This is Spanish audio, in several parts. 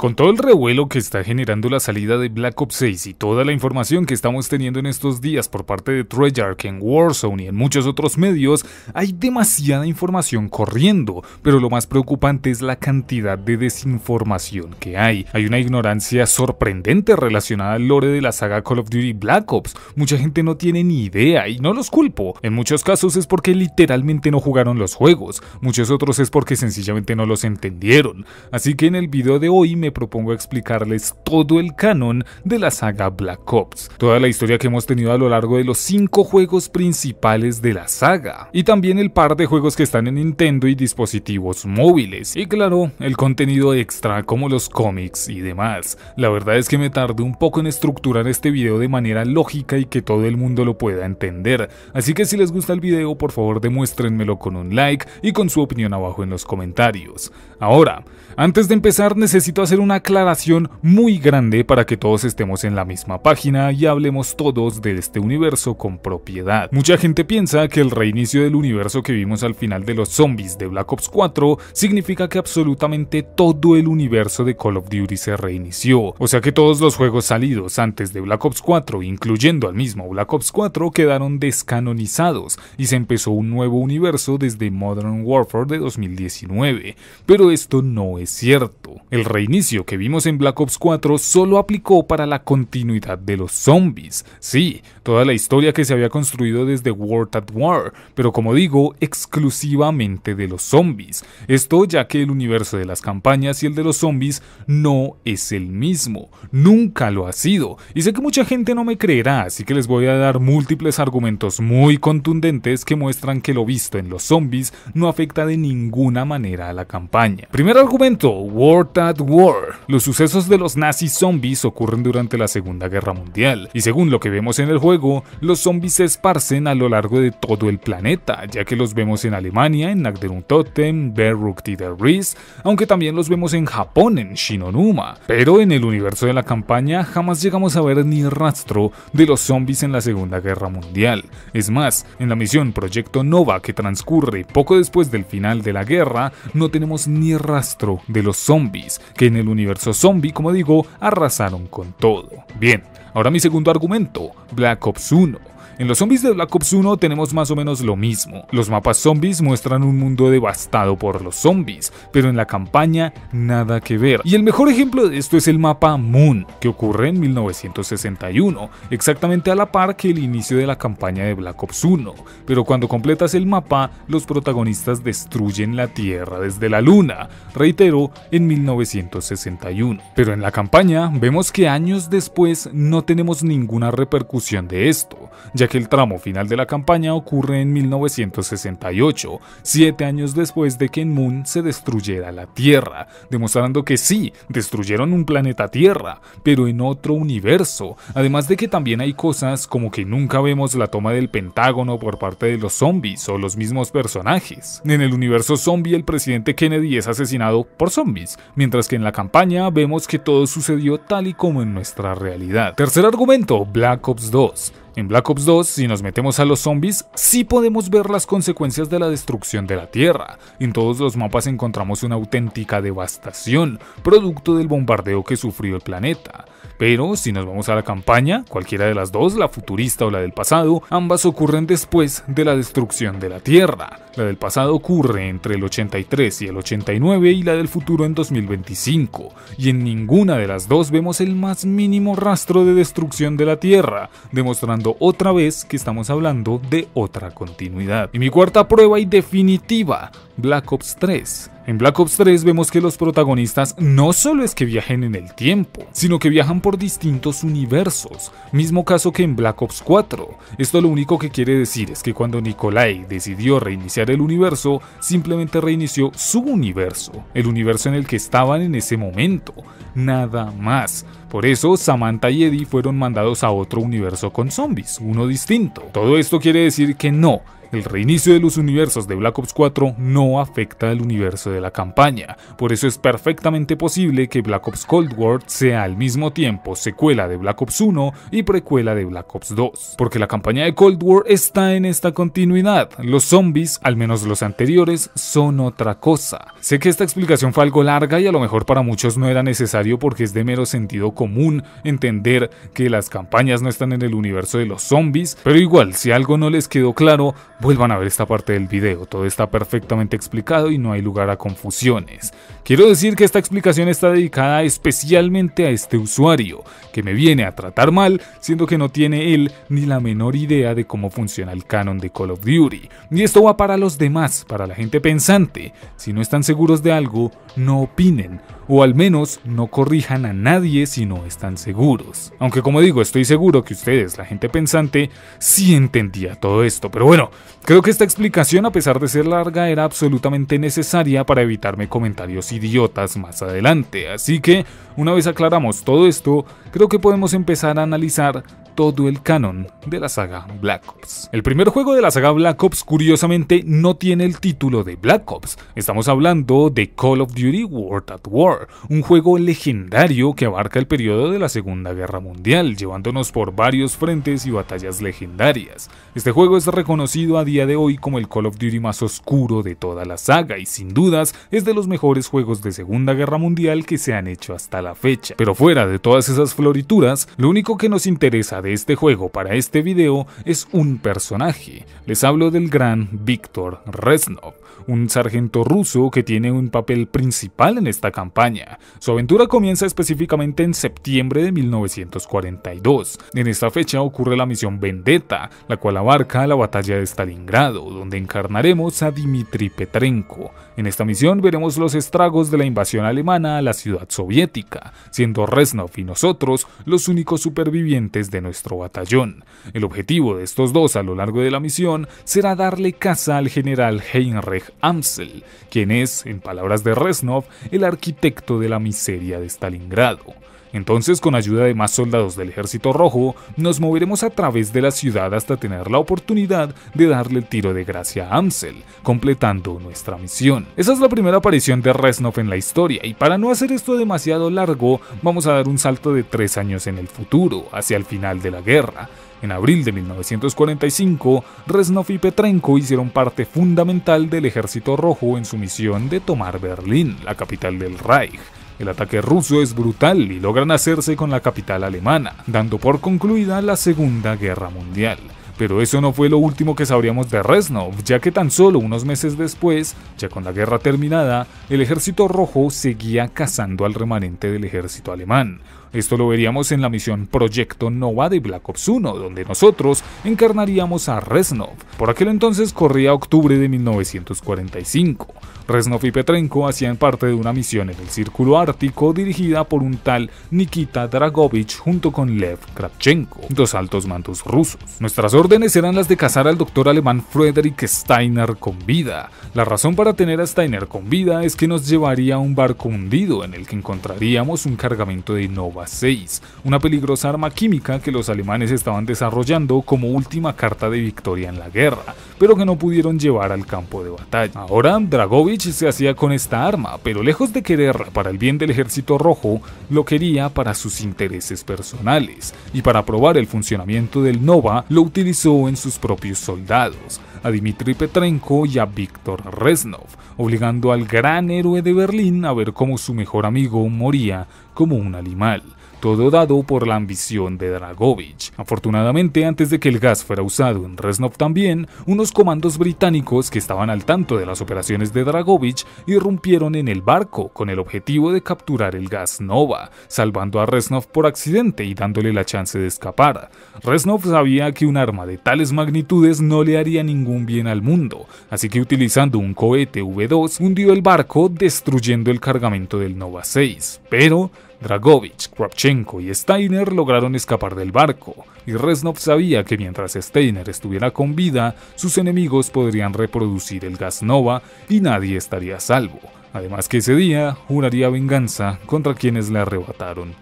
Con todo el revuelo que está generando la salida de Black Ops 6 y toda la información que estamos teniendo en estos días por parte de Treyarch en Warzone y en muchos otros medios, hay demasiada información corriendo, pero lo más preocupante es la cantidad de desinformación que hay. Hay una ignorancia sorprendente relacionada al lore de la saga Call of Duty Black Ops. Mucha gente no tiene ni idea y no los culpo. En muchos casos es porque literalmente no jugaron los juegos, muchos otros es porque sencillamente no los entendieron. Así que en el video de hoy me propongo explicarles todo el canon de la saga Black Ops, toda la historia que hemos tenido a lo largo de los 5 juegos principales de la saga, y también el par de juegos que están en Nintendo y dispositivos móviles, y claro, el contenido extra como los cómics y demás. La verdad es que me tardé un poco en estructurar este video de manera lógica y que todo el mundo lo pueda entender, así que si les gusta el video por favor demuéstrenmelo con un like y con su opinión abajo en los comentarios. Ahora, antes de empezar necesito hacer una aclaración muy grande para que todos estemos en la misma página y hablemos todos de este universo con propiedad. Mucha gente piensa que el reinicio del universo que vimos al final de los zombies de Black Ops 4 significa que absolutamente todo el universo de Call of Duty se reinició, o sea que todos los juegos salidos antes de Black Ops 4, incluyendo al mismo Black Ops 4, quedaron descanonizados y se empezó un nuevo universo desde Modern Warfare de 2019, pero esto no es es cierto. El reinicio que vimos en Black Ops 4 solo aplicó para la continuidad de los zombies. Sí, toda la historia que se había construido desde World at War, pero como digo, exclusivamente de los zombies. Esto ya que el universo de las campañas y el de los zombies no es el mismo. Nunca lo ha sido. Y sé que mucha gente no me creerá, así que les voy a dar múltiples argumentos muy contundentes que muestran que lo visto en los zombies no afecta de ninguna manera a la campaña. Primer argumento War, World at War. Los sucesos de los nazis zombies ocurren durante la Segunda Guerra Mundial, y según lo que vemos en el juego, los zombies se esparcen a lo largo de todo el planeta, ya que los vemos en Alemania, en totem Totem, Tider Ries, aunque también los vemos en Japón, en Shinonuma. Pero en el universo de la campaña jamás llegamos a ver ni rastro de los zombies en la Segunda Guerra Mundial. Es más, en la misión Proyecto Nova que transcurre poco después del final de la guerra, no tenemos ni rastro de los zombies, que en el universo zombie, como digo, arrasaron con todo. Bien, ahora mi segundo argumento, Black Ops 1. En los zombies de Black Ops 1 tenemos más o menos lo mismo. Los mapas zombies muestran un mundo devastado por los zombies, pero en la campaña nada que ver. Y el mejor ejemplo de esto es el mapa Moon, que ocurre en 1961, exactamente a la par que el inicio de la campaña de Black Ops 1. Pero cuando completas el mapa, los protagonistas destruyen la Tierra desde la Luna, reitero, en 1961. Pero en la campaña vemos que años después no tenemos ninguna repercusión de esto, ya que el tramo final de la campaña ocurre en 1968, siete años después de que en Moon se destruyera la Tierra, demostrando que sí, destruyeron un planeta Tierra, pero en otro universo, además de que también hay cosas como que nunca vemos la toma del Pentágono por parte de los zombies o los mismos personajes. En el universo zombie el presidente Kennedy es asesinado por zombies, mientras que en la campaña vemos que todo sucedió tal y como en nuestra realidad. Tercer argumento, Black Ops 2. En Black Ops 2, si nos metemos a los zombies, sí podemos ver las consecuencias de la destrucción de la Tierra. En todos los mapas encontramos una auténtica devastación, producto del bombardeo que sufrió el planeta. Pero si nos vamos a la campaña, cualquiera de las dos, la futurista o la del pasado, ambas ocurren después de la destrucción de la Tierra. La del pasado ocurre entre el 83 y el 89 y la del futuro en 2025, y en ninguna de las dos vemos el más mínimo rastro de destrucción de la Tierra, demostrando otra vez que estamos hablando de otra continuidad. Y mi cuarta prueba y definitiva, Black Ops 3. En Black Ops 3 vemos que los protagonistas no solo es que viajen en el tiempo, sino que viajan por distintos universos, mismo caso que en Black Ops 4. Esto lo único que quiere decir es que cuando Nikolai decidió reiniciar el universo, simplemente reinició su universo, el universo en el que estaban en ese momento, nada más. Por eso Samantha y Eddie fueron mandados a otro universo con zombies, uno distinto. Todo esto quiere decir que no, el reinicio de los universos de Black Ops 4 no afecta al universo de la campaña, por eso es perfectamente posible que Black Ops Cold War sea al mismo tiempo secuela de Black Ops 1 y precuela de Black Ops 2, porque la campaña de Cold War está en esta continuidad, los zombies, al menos los anteriores, son otra cosa. Sé que esta explicación fue algo larga y a lo mejor para muchos no era necesario porque es de mero sentido común entender que las campañas no están en el universo de los zombies, pero igual si algo no les quedó claro, Vuelvan a ver esta parte del video, todo está perfectamente explicado y no hay lugar a confusiones. Quiero decir que esta explicación está dedicada especialmente a este usuario, que me viene a tratar mal, siendo que no tiene él ni la menor idea de cómo funciona el canon de Call of Duty. Y esto va para los demás, para la gente pensante. Si no están seguros de algo, no opinen o al menos no corrijan a nadie si no están seguros. Aunque como digo, estoy seguro que ustedes, la gente pensante, sí entendía todo esto, pero bueno, creo que esta explicación, a pesar de ser larga, era absolutamente necesaria para evitarme comentarios idiotas más adelante, así que, una vez aclaramos todo esto, creo que podemos empezar a analizar todo el canon de la saga Black Ops. El primer juego de la saga Black Ops curiosamente no tiene el título de Black Ops, estamos hablando de Call of Duty World at War, un juego legendario que abarca el periodo de la Segunda Guerra Mundial, llevándonos por varios frentes y batallas legendarias. Este juego es reconocido a día de hoy como el Call of Duty más oscuro de toda la saga y sin dudas es de los mejores juegos de Segunda Guerra Mundial que se han hecho hasta la fecha. Pero fuera de todas esas florituras, lo único que nos interesa de este juego para este video es un personaje. Les hablo del gran Víctor Reznov, un sargento ruso que tiene un papel principal en esta campaña. Su aventura comienza específicamente en septiembre de 1942. En esta fecha ocurre la misión Vendetta, la cual abarca la batalla de Stalingrado, donde encarnaremos a Dmitri Petrenko, en esta misión veremos los estragos de la invasión alemana a la ciudad soviética, siendo Resnov y nosotros los únicos supervivientes de nuestro batallón. El objetivo de estos dos a lo largo de la misión será darle caza al general Heinrich Amsel, quien es, en palabras de Reznov, el arquitecto de la miseria de Stalingrado. Entonces, con ayuda de más soldados del Ejército Rojo, nos moveremos a través de la ciudad hasta tener la oportunidad de darle el tiro de gracia a Amsel, completando nuestra misión. Esa es la primera aparición de Reznov en la historia, y para no hacer esto demasiado largo, vamos a dar un salto de tres años en el futuro, hacia el final de la guerra. En abril de 1945, Reznov y Petrenko hicieron parte fundamental del Ejército Rojo en su misión de tomar Berlín, la capital del Reich el ataque ruso es brutal y logran hacerse con la capital alemana, dando por concluida la Segunda Guerra Mundial. Pero eso no fue lo último que sabríamos de Reznov, ya que tan solo unos meses después, ya con la guerra terminada, el ejército rojo seguía cazando al remanente del ejército alemán. Esto lo veríamos en la misión Proyecto Nova de Black Ops 1, donde nosotros encarnaríamos a Reznov. Por aquel entonces corría octubre de 1945. Resnov y Petrenko hacían parte de una misión en el Círculo Ártico dirigida por un tal Nikita Dragovich junto con Lev Kravchenko, dos altos mandos rusos. Nuestras órdenes eran las de cazar al doctor alemán Frederick Steiner con vida. La razón para tener a Steiner con vida es que nos llevaría a un barco hundido en el que encontraríamos un cargamento de Nova 6, una peligrosa arma química que los alemanes estaban desarrollando como última carta de victoria en la guerra, pero que no pudieron llevar al campo de batalla. Ahora Dragovich se hacía con esta arma, pero lejos de querer para el bien del ejército rojo, lo quería para sus intereses personales, y para probar el funcionamiento del Nova lo utilizó en sus propios soldados, a Dmitry Petrenko y a Víctor Reznov, obligando al gran héroe de Berlín a ver cómo su mejor amigo moría como un animal todo dado por la ambición de Dragovich. Afortunadamente, antes de que el gas fuera usado en Reznov también, unos comandos británicos que estaban al tanto de las operaciones de Dragovich irrumpieron en el barco con el objetivo de capturar el gas Nova, salvando a Reznov por accidente y dándole la chance de escapar. Reznov sabía que un arma de tales magnitudes no le haría ningún bien al mundo, así que utilizando un cohete V2 hundió el barco destruyendo el cargamento del Nova 6, pero Dragovich, Kravchenko y Steiner lograron escapar del barco, y Resnov sabía que mientras Steiner estuviera con vida, sus enemigos podrían reproducir el gas nova y nadie estaría a salvo. Además que ese día juraría venganza contra quienes le arrebataron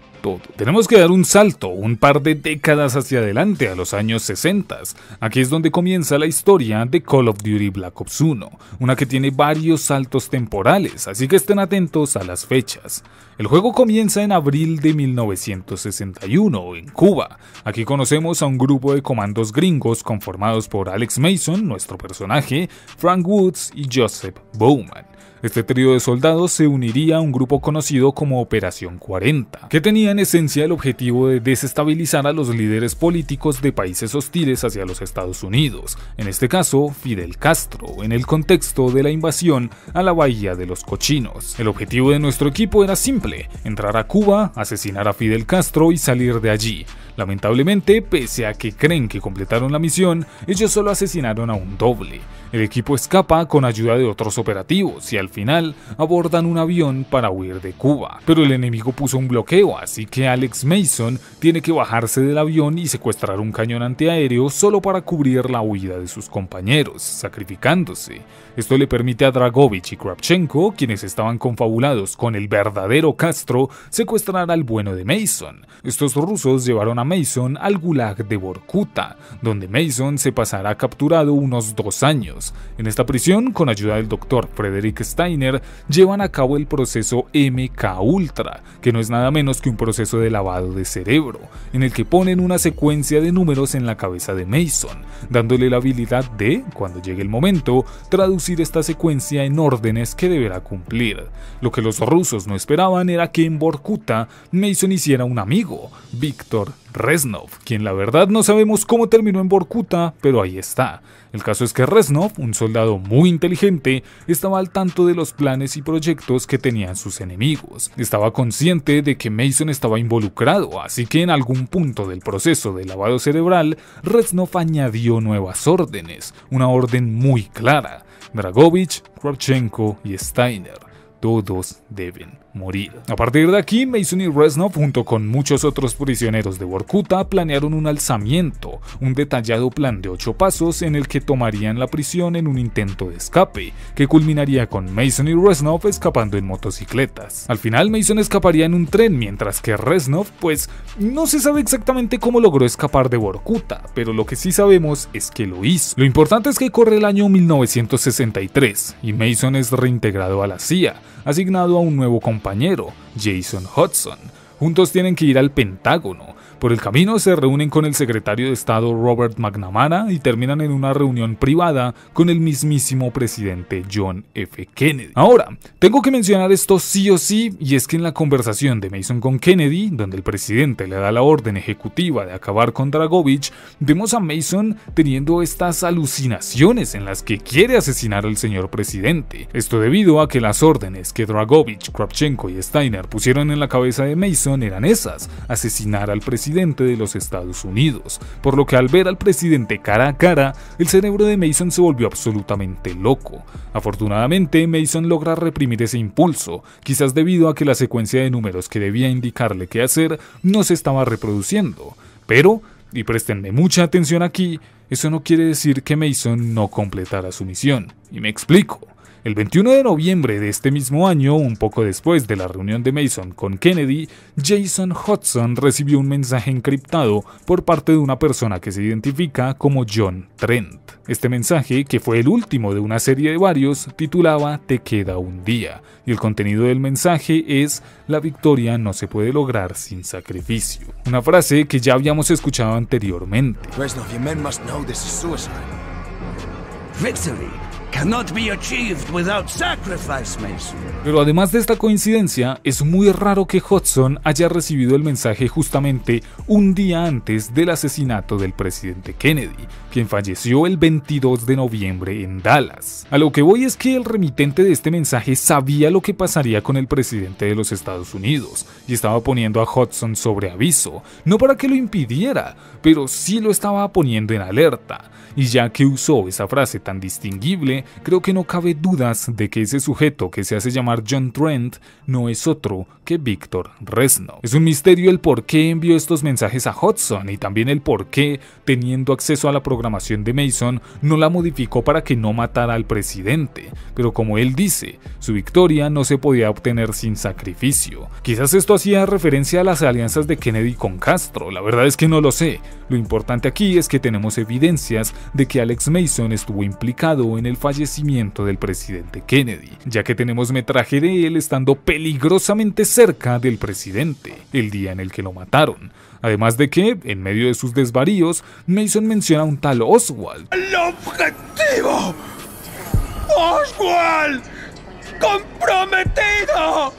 tenemos que dar un salto, un par de décadas hacia adelante, a los años 60. Aquí es donde comienza la historia de Call of Duty Black Ops 1, una que tiene varios saltos temporales, así que estén atentos a las fechas. El juego comienza en abril de 1961, en Cuba. Aquí conocemos a un grupo de comandos gringos conformados por Alex Mason, nuestro personaje, Frank Woods y Joseph Bowman. Este trío de soldados se uniría a un grupo conocido como Operación 40, que tenía en esencia el objetivo de desestabilizar a los líderes políticos de países hostiles hacia los Estados Unidos, en este caso Fidel Castro, en el contexto de la invasión a la Bahía de los Cochinos. El objetivo de nuestro equipo era simple, entrar a Cuba, asesinar a Fidel Castro y salir de allí. Lamentablemente, pese a que creen que completaron la misión, ellos solo asesinaron a un doble, el equipo escapa con ayuda de otros operativos y al final abordan un avión para huir de Cuba. Pero el enemigo puso un bloqueo, así que Alex Mason tiene que bajarse del avión y secuestrar un cañón antiaéreo solo para cubrir la huida de sus compañeros, sacrificándose. Esto le permite a Dragovich y Kravchenko, quienes estaban confabulados con el verdadero Castro, secuestrar al bueno de Mason. Estos rusos llevaron a Mason al gulag de Borkuta, donde Mason se pasará capturado unos dos años en esta prisión, con ayuda del doctor Frederick Steiner, llevan a cabo el proceso MK Ultra, que no es nada menos que un proceso de lavado de cerebro, en el que ponen una secuencia de números en la cabeza de Mason, dándole la habilidad de, cuando llegue el momento, traducir esta secuencia en órdenes que deberá cumplir. Lo que los rusos no esperaban era que en Borkuta Mason hiciera un amigo, Víctor Reznov, quien la verdad no sabemos cómo terminó en Borkuta, pero ahí está. El caso es que Reznov, un soldado muy inteligente, estaba al tanto de los planes y proyectos que tenían sus enemigos. Estaba consciente de que Mason estaba involucrado, así que en algún punto del proceso de lavado cerebral, Reznov añadió nuevas órdenes, una orden muy clara. Dragovich, Kravchenko y Steiner todos deben morir. A partir de aquí, Mason y Reznov, junto con muchos otros prisioneros de Borkuta, planearon un alzamiento, un detallado plan de ocho pasos en el que tomarían la prisión en un intento de escape, que culminaría con Mason y Reznov escapando en motocicletas. Al final, Mason escaparía en un tren, mientras que Reznov, pues, no se sabe exactamente cómo logró escapar de Borkuta, pero lo que sí sabemos es que lo hizo. Lo importante es que corre el año 1963, y Mason es reintegrado a la CIA, asignado a un nuevo compañero compañero, Jason Hudson. Juntos tienen que ir al Pentágono por el camino se reúnen con el secretario de Estado Robert McNamara y terminan en una reunión privada con el mismísimo presidente John F. Kennedy. Ahora, tengo que mencionar esto sí o sí, y es que en la conversación de Mason con Kennedy, donde el presidente le da la orden ejecutiva de acabar con Dragovich, vemos a Mason teniendo estas alucinaciones en las que quiere asesinar al señor presidente. Esto debido a que las órdenes que Dragovich, Kravchenko y Steiner pusieron en la cabeza de Mason eran esas, asesinar al presidente de los Estados Unidos, por lo que al ver al presidente cara a cara, el cerebro de Mason se volvió absolutamente loco. Afortunadamente, Mason logra reprimir ese impulso, quizás debido a que la secuencia de números que debía indicarle qué hacer no se estaba reproduciendo, pero y prestenme mucha atención aquí, eso no quiere decir que Mason no completara su misión. Y me explico. El 21 de noviembre de este mismo año, un poco después de la reunión de Mason con Kennedy, Jason Hudson recibió un mensaje encriptado por parte de una persona que se identifica como John Trent. Este mensaje, que fue el último de una serie de varios, titulaba Te queda un día, y el contenido del mensaje es La victoria no se puede lograr sin sacrificio. Una frase que ya habíamos escuchado anteriormente. Pero además de esta coincidencia, es muy raro que Hudson haya recibido el mensaje justamente un día antes del asesinato del presidente Kennedy, quien falleció el 22 de noviembre en Dallas. A lo que voy es que el remitente de este mensaje sabía lo que pasaría con el presidente de los Estados Unidos y estaba poniendo a Hudson sobre aviso, no para que lo impidiera, pero sí lo estaba poniendo en alerta y ya que usó esa frase tan distinguible, creo que no cabe dudas de que ese sujeto que se hace llamar John Trent no es otro que Víctor Resno. Es un misterio el por qué envió estos mensajes a Hudson y también el por qué, teniendo acceso a la programación de Mason, no la modificó para que no matara al presidente. Pero como él dice, su victoria no se podía obtener sin sacrificio. Quizás esto hacía referencia a las alianzas de Kennedy con Castro, la verdad es que no lo sé. Lo importante aquí es que tenemos evidencias de que Alex Mason estuvo implicado en el fallecimiento del presidente Kennedy, ya que tenemos metraje de él estando peligrosamente cerca del presidente, el día en el que lo mataron. Además de que, en medio de sus desvaríos, Mason menciona a un tal Oswald. ¡El objetivo! ¡Oswald! ¡Comprometido!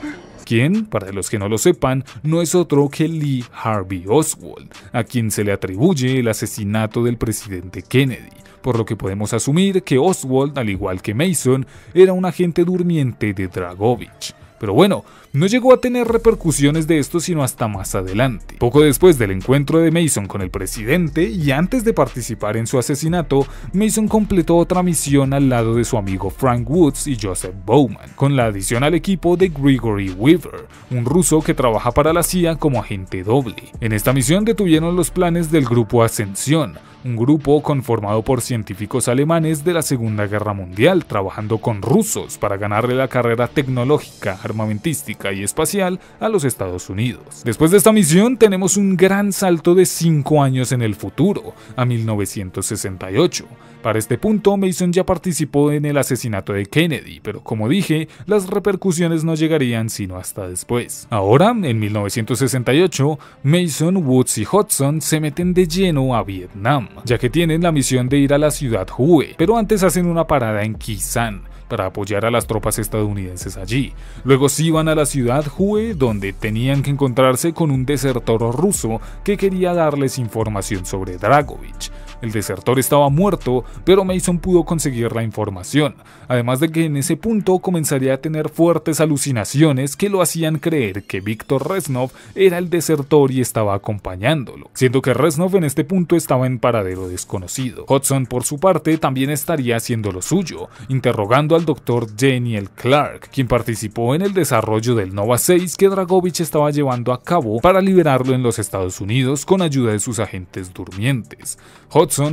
quien, para los que no lo sepan, no es otro que Lee Harvey Oswald, a quien se le atribuye el asesinato del presidente Kennedy, por lo que podemos asumir que Oswald, al igual que Mason, era un agente durmiente de Dragovich. Pero bueno, no llegó a tener repercusiones de esto sino hasta más adelante. Poco después del encuentro de Mason con el presidente y antes de participar en su asesinato, Mason completó otra misión al lado de su amigo Frank Woods y Joseph Bowman, con la adición al equipo de Gregory Weaver, un ruso que trabaja para la CIA como agente doble. En esta misión detuvieron los planes del grupo Ascensión, un grupo conformado por científicos alemanes de la Segunda Guerra Mundial trabajando con rusos para ganarle la carrera tecnológica armamentística y espacial a los Estados Unidos. Después de esta misión tenemos un gran salto de 5 años en el futuro, a 1968. Para este punto, Mason ya participó en el asesinato de Kennedy, pero como dije, las repercusiones no llegarían sino hasta después. Ahora, en 1968, Mason, Woods y Hudson se meten de lleno a Vietnam, ya que tienen la misión de ir a la ciudad Hue, pero antes hacen una parada en Kisan, para apoyar a las tropas estadounidenses allí. Luego se iban a la ciudad Hue, donde tenían que encontrarse con un desertor ruso que quería darles información sobre Dragovich. El desertor estaba muerto, pero Mason pudo conseguir la información, además de que en ese punto comenzaría a tener fuertes alucinaciones que lo hacían creer que Víctor Reznov era el desertor y estaba acompañándolo, siendo que Reznov en este punto estaba en paradero desconocido. Hudson por su parte también estaría haciendo lo suyo, interrogando al doctor Daniel Clark, quien participó en el desarrollo del Nova 6 que Dragovich estaba llevando a cabo para liberarlo en los Estados Unidos con ayuda de sus agentes durmientes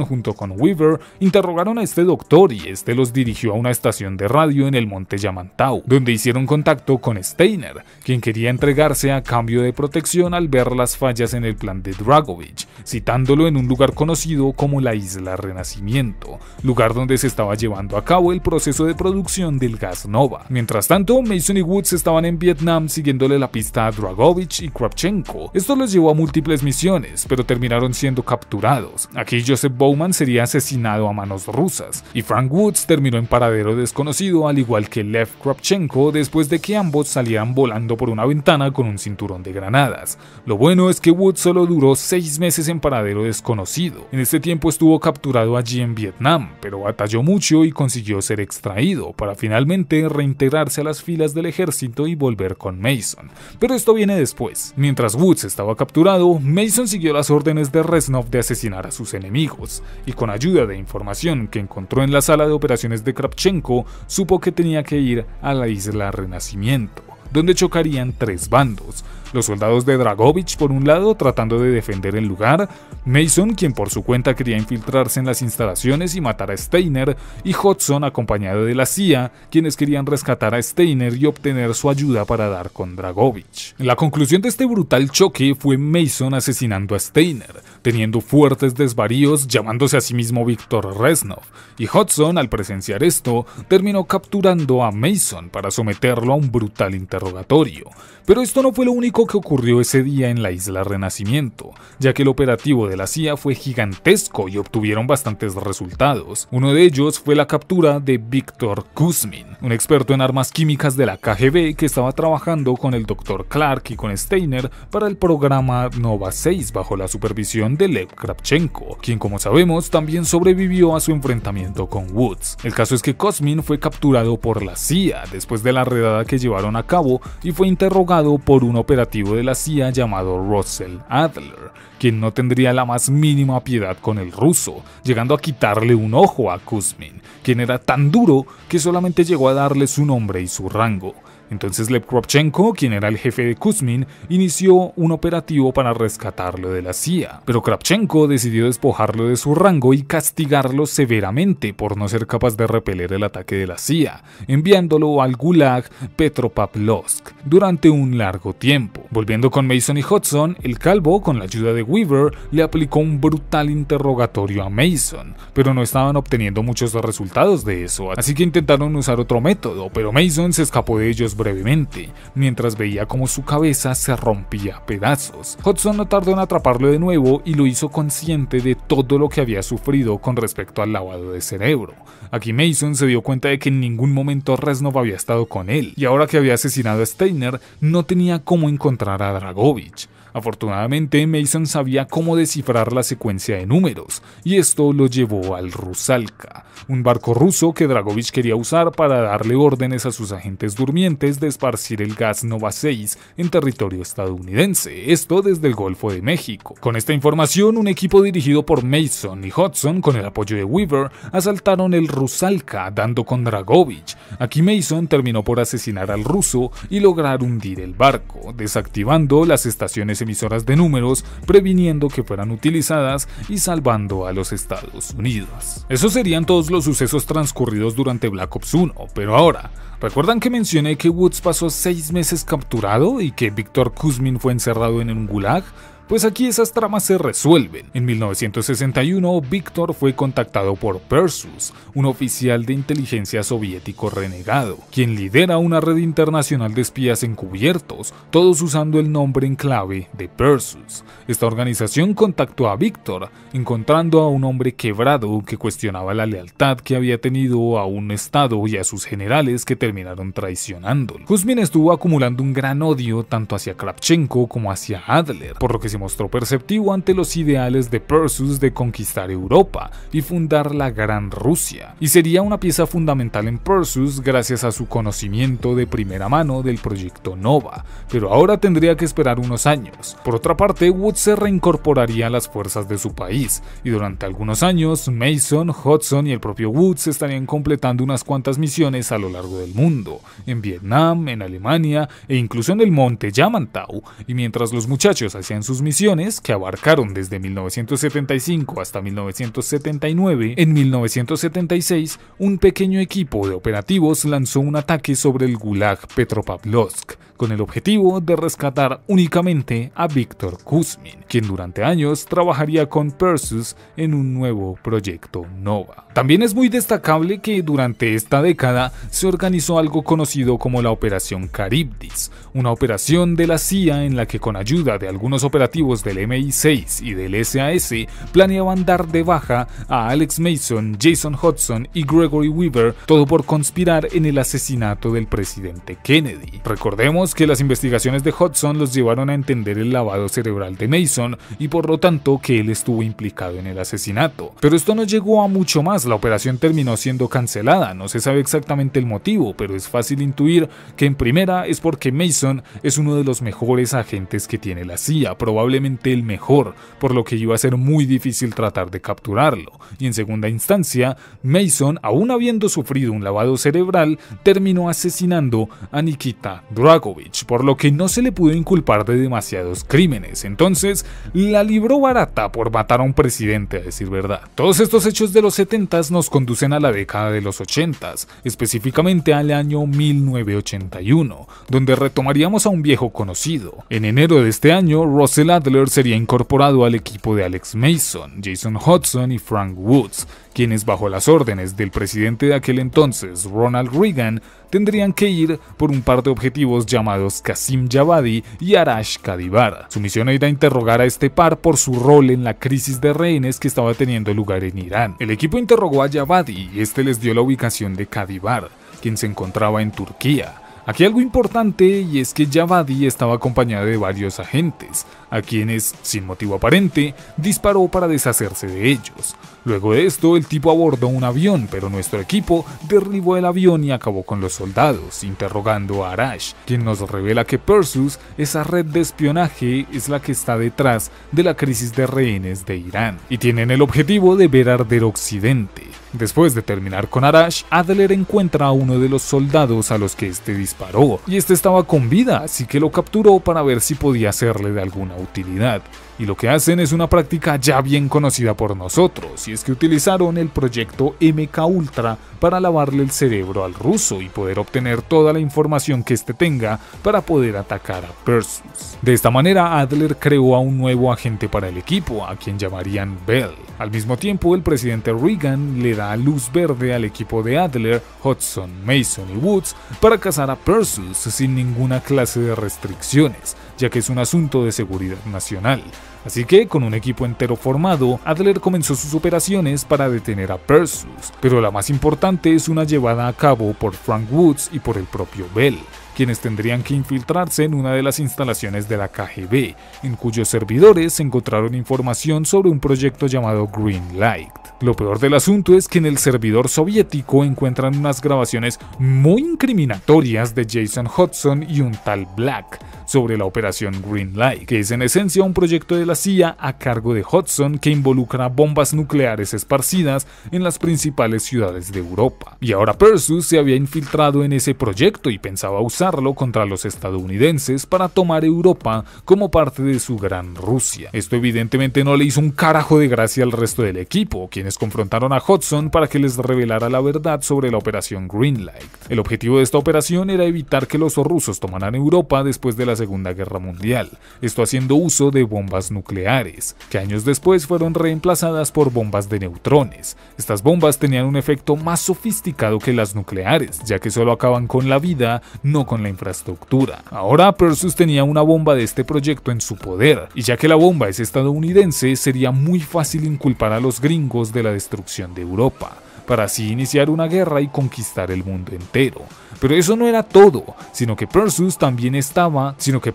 junto con Weaver, interrogaron a este doctor y este los dirigió a una estación de radio en el monte Yamantau, donde hicieron contacto con Steiner, quien quería entregarse a cambio de protección al ver las fallas en el plan de Dragovich, citándolo en un lugar conocido como la Isla Renacimiento, lugar donde se estaba llevando a cabo el proceso de producción del gas nova. Mientras tanto, Mason y Woods estaban en Vietnam siguiéndole la pista a Dragovich y Kravchenko. Esto los llevó a múltiples misiones, pero terminaron siendo capturados. Aquí Joseph Bowman sería asesinado a manos rusas, y Frank Woods terminó en paradero desconocido al igual que Lev Kravchenko después de que ambos salieran volando por una ventana con un cinturón de granadas. Lo bueno es que Woods solo duró seis meses en paradero desconocido. En este tiempo estuvo capturado allí en Vietnam, pero batalló mucho y consiguió ser extraído para finalmente reintegrarse a las filas del ejército y volver con Mason. Pero esto viene después. Mientras Woods estaba capturado, Mason siguió las órdenes de Reznov de asesinar a sus enemigos y con ayuda de información que encontró en la sala de operaciones de Kravchenko, supo que tenía que ir a la isla Renacimiento donde chocarían tres bandos. Los soldados de Dragovich por un lado tratando de defender el lugar, Mason quien por su cuenta quería infiltrarse en las instalaciones y matar a Steiner, y Hudson acompañado de la CIA, quienes querían rescatar a Steiner y obtener su ayuda para dar con Dragovich. La conclusión de este brutal choque fue Mason asesinando a Steiner, teniendo fuertes desvaríos llamándose a sí mismo Víctor Reznov, y Hudson, al presenciar esto, terminó capturando a Mason para someterlo a un brutal interrogatorio. Pero esto no fue lo único que ocurrió ese día en la isla Renacimiento, ya que el operativo de la CIA fue gigantesco y obtuvieron bastantes resultados. Uno de ellos fue la captura de Víctor Kuzmin, un experto en armas químicas de la KGB que estaba trabajando con el Dr. Clark y con Steiner para el programa Nova 6 bajo la supervisión de Lev Kravchenko, quien como sabemos también sobrevivió a su enfrentamiento con Woods. El caso es que Kuzmin fue capturado por la CIA después de la redada que llevaron a cabo y fue interrogado por un operativo de la CIA llamado Russell Adler, quien no tendría la más mínima piedad con el ruso, llegando a quitarle un ojo a Kuzmin, quien era tan duro que solamente llegó a darle su nombre y su rango. Entonces Lev Kravchenko, quien era el jefe de Kuzmin, inició un operativo para rescatarlo de la CIA, pero Kravchenko decidió despojarlo de su rango y castigarlo severamente por no ser capaz de repeler el ataque de la CIA, enviándolo al Gulag Petropavlovsk durante un largo tiempo. Volviendo con Mason y Hudson, el calvo, con la ayuda de Weaver, le aplicó un brutal interrogatorio a Mason, pero no estaban obteniendo muchos resultados de eso, así que intentaron usar otro método, pero Mason se escapó de ellos brevemente, mientras veía como su cabeza se rompía a pedazos. Hudson no tardó en atraparlo de nuevo y lo hizo consciente de todo lo que había sufrido con respecto al lavado de cerebro. Aquí Mason se dio cuenta de que en ningún momento Reznov había estado con él, y ahora que había asesinado a Steiner, no tenía cómo encontrar a Dragovich. Afortunadamente, Mason sabía cómo descifrar la secuencia de números, y esto lo llevó al Rusalka, un barco ruso que Dragovich quería usar para darle órdenes a sus agentes durmientes de esparcir el gas Nova 6 en territorio estadounidense, esto desde el Golfo de México. Con esta información, un equipo dirigido por Mason y Hudson, con el apoyo de Weaver, asaltaron el Rusalka, dando con Dragovich. Aquí Mason terminó por asesinar al ruso y lograr hundir el barco, desactivando las estaciones emisoras de números, previniendo que fueran utilizadas y salvando a los Estados Unidos. Esos serían todos los sucesos transcurridos durante Black Ops 1, pero ahora, ¿recuerdan que mencioné que Woods pasó seis meses capturado y que Víctor Kuzmin fue encerrado en un gulag? Pues aquí esas tramas se resuelven. En 1961, Víctor fue contactado por Persus, un oficial de inteligencia soviético renegado, quien lidera una red internacional de espías encubiertos, todos usando el nombre en clave de Persus. Esta organización contactó a Víctor, encontrando a un hombre quebrado que cuestionaba la lealtad que había tenido a un Estado y a sus generales que terminaron traicionándolo. Kuzmin estuvo acumulando un gran odio tanto hacia Kravchenko como hacia Adler, por lo que se mostró perceptivo ante los ideales de Persus de conquistar Europa y fundar la Gran Rusia, y sería una pieza fundamental en Persus gracias a su conocimiento de primera mano del proyecto Nova, pero ahora tendría que esperar unos años. Por otra parte, Woods se reincorporaría a las fuerzas de su país, y durante algunos años, Mason, Hudson y el propio Woods estarían completando unas cuantas misiones a lo largo del mundo, en Vietnam, en Alemania e incluso en el monte Yamantau, y mientras los muchachos hacían sus misiones, que abarcaron desde 1975 hasta 1979, en 1976 un pequeño equipo de operativos lanzó un ataque sobre el Gulag Petropavlovsk, con el objetivo de rescatar únicamente a Víctor Kuzmin, quien durante años trabajaría con Persus en un nuevo proyecto Nova. También es muy destacable que durante esta década se organizó algo conocido como la Operación Caribdis, una operación de la CIA en la que con ayuda de algunos operativos del MI6 y del SAS planeaban dar de baja a Alex Mason, Jason Hudson y Gregory Weaver, todo por conspirar en el asesinato del presidente Kennedy. Recordemos que las investigaciones de Hudson los llevaron a entender el lavado cerebral de Mason y por lo tanto que él estuvo implicado en el asesinato. Pero esto no llegó a mucho más, la operación terminó siendo cancelada, no se sabe exactamente el motivo, pero es fácil intuir que en primera es porque Mason es uno de los mejores agentes que tiene la CIA, probablemente el mejor, por lo que iba a ser muy difícil tratar de capturarlo. Y en segunda instancia, Mason, aún habiendo sufrido un lavado cerebral, terminó asesinando a Nikita Drago por lo que no se le pudo inculpar de demasiados crímenes, entonces la libró barata por matar a un presidente, a decir verdad. Todos estos hechos de los 70 nos conducen a la década de los 80, s específicamente al año 1981, donde retomaríamos a un viejo conocido. En enero de este año, Russell Adler sería incorporado al equipo de Alex Mason, Jason Hudson y Frank Woods, quienes bajo las órdenes del presidente de aquel entonces, Ronald Reagan, tendrían que ir por un par de objetivos llamados Qasim Javadi y Arash Kadivar. Su misión era interrogar a este par por su rol en la crisis de rehenes que estaba teniendo lugar en Irán. El equipo interrogó a Yabadi y este les dio la ubicación de Kadivar, quien se encontraba en Turquía Aquí algo importante y es que Javadi estaba acompañada de varios agentes, a quienes, sin motivo aparente, disparó para deshacerse de ellos. Luego de esto, el tipo abordó un avión, pero nuestro equipo derribó el avión y acabó con los soldados, interrogando a Arash, quien nos revela que Persus, esa red de espionaje, es la que está detrás de la crisis de rehenes de Irán, y tienen el objetivo de ver arder Occidente. Después de terminar con Arash, Adler encuentra a uno de los soldados a los que este disparó, y este estaba con vida, así que lo capturó para ver si podía serle de alguna utilidad y lo que hacen es una práctica ya bien conocida por nosotros, y es que utilizaron el proyecto MK Ultra para lavarle el cerebro al ruso y poder obtener toda la información que éste tenga para poder atacar a Persus De esta manera, Adler creó a un nuevo agente para el equipo, a quien llamarían Bell. Al mismo tiempo, el presidente Reagan le da luz verde al equipo de Adler, Hudson, Mason y Woods para cazar a Persus sin ninguna clase de restricciones ya que es un asunto de seguridad nacional. Así que, con un equipo entero formado, Adler comenzó sus operaciones para detener a Persus, pero la más importante es una llevada a cabo por Frank Woods y por el propio Bell, quienes tendrían que infiltrarse en una de las instalaciones de la KGB, en cuyos servidores se encontraron información sobre un proyecto llamado Green Light. Lo peor del asunto es que en el servidor soviético encuentran unas grabaciones muy incriminatorias de Jason Hudson y un tal Black, sobre la operación Greenlight, que es en esencia un proyecto de la CIA a cargo de Hudson que involucra bombas nucleares esparcidas en las principales ciudades de Europa. Y ahora Persus se había infiltrado en ese proyecto y pensaba usarlo contra los estadounidenses para tomar Europa como parte de su gran Rusia. Esto evidentemente no le hizo un carajo de gracia al resto del equipo, quienes confrontaron a Hudson para que les revelara la verdad sobre la operación Greenlight. El objetivo de esta operación era evitar que los rusos tomaran Europa después de las Segunda Guerra Mundial, esto haciendo uso de bombas nucleares, que años después fueron reemplazadas por bombas de neutrones. Estas bombas tenían un efecto más sofisticado que las nucleares, ya que solo acaban con la vida, no con la infraestructura. Ahora Persus tenía una bomba de este proyecto en su poder, y ya que la bomba es estadounidense, sería muy fácil inculpar a los gringos de la destrucción de Europa, para así iniciar una guerra y conquistar el mundo entero. Pero eso no era todo, sino que Persus también estaba, sino que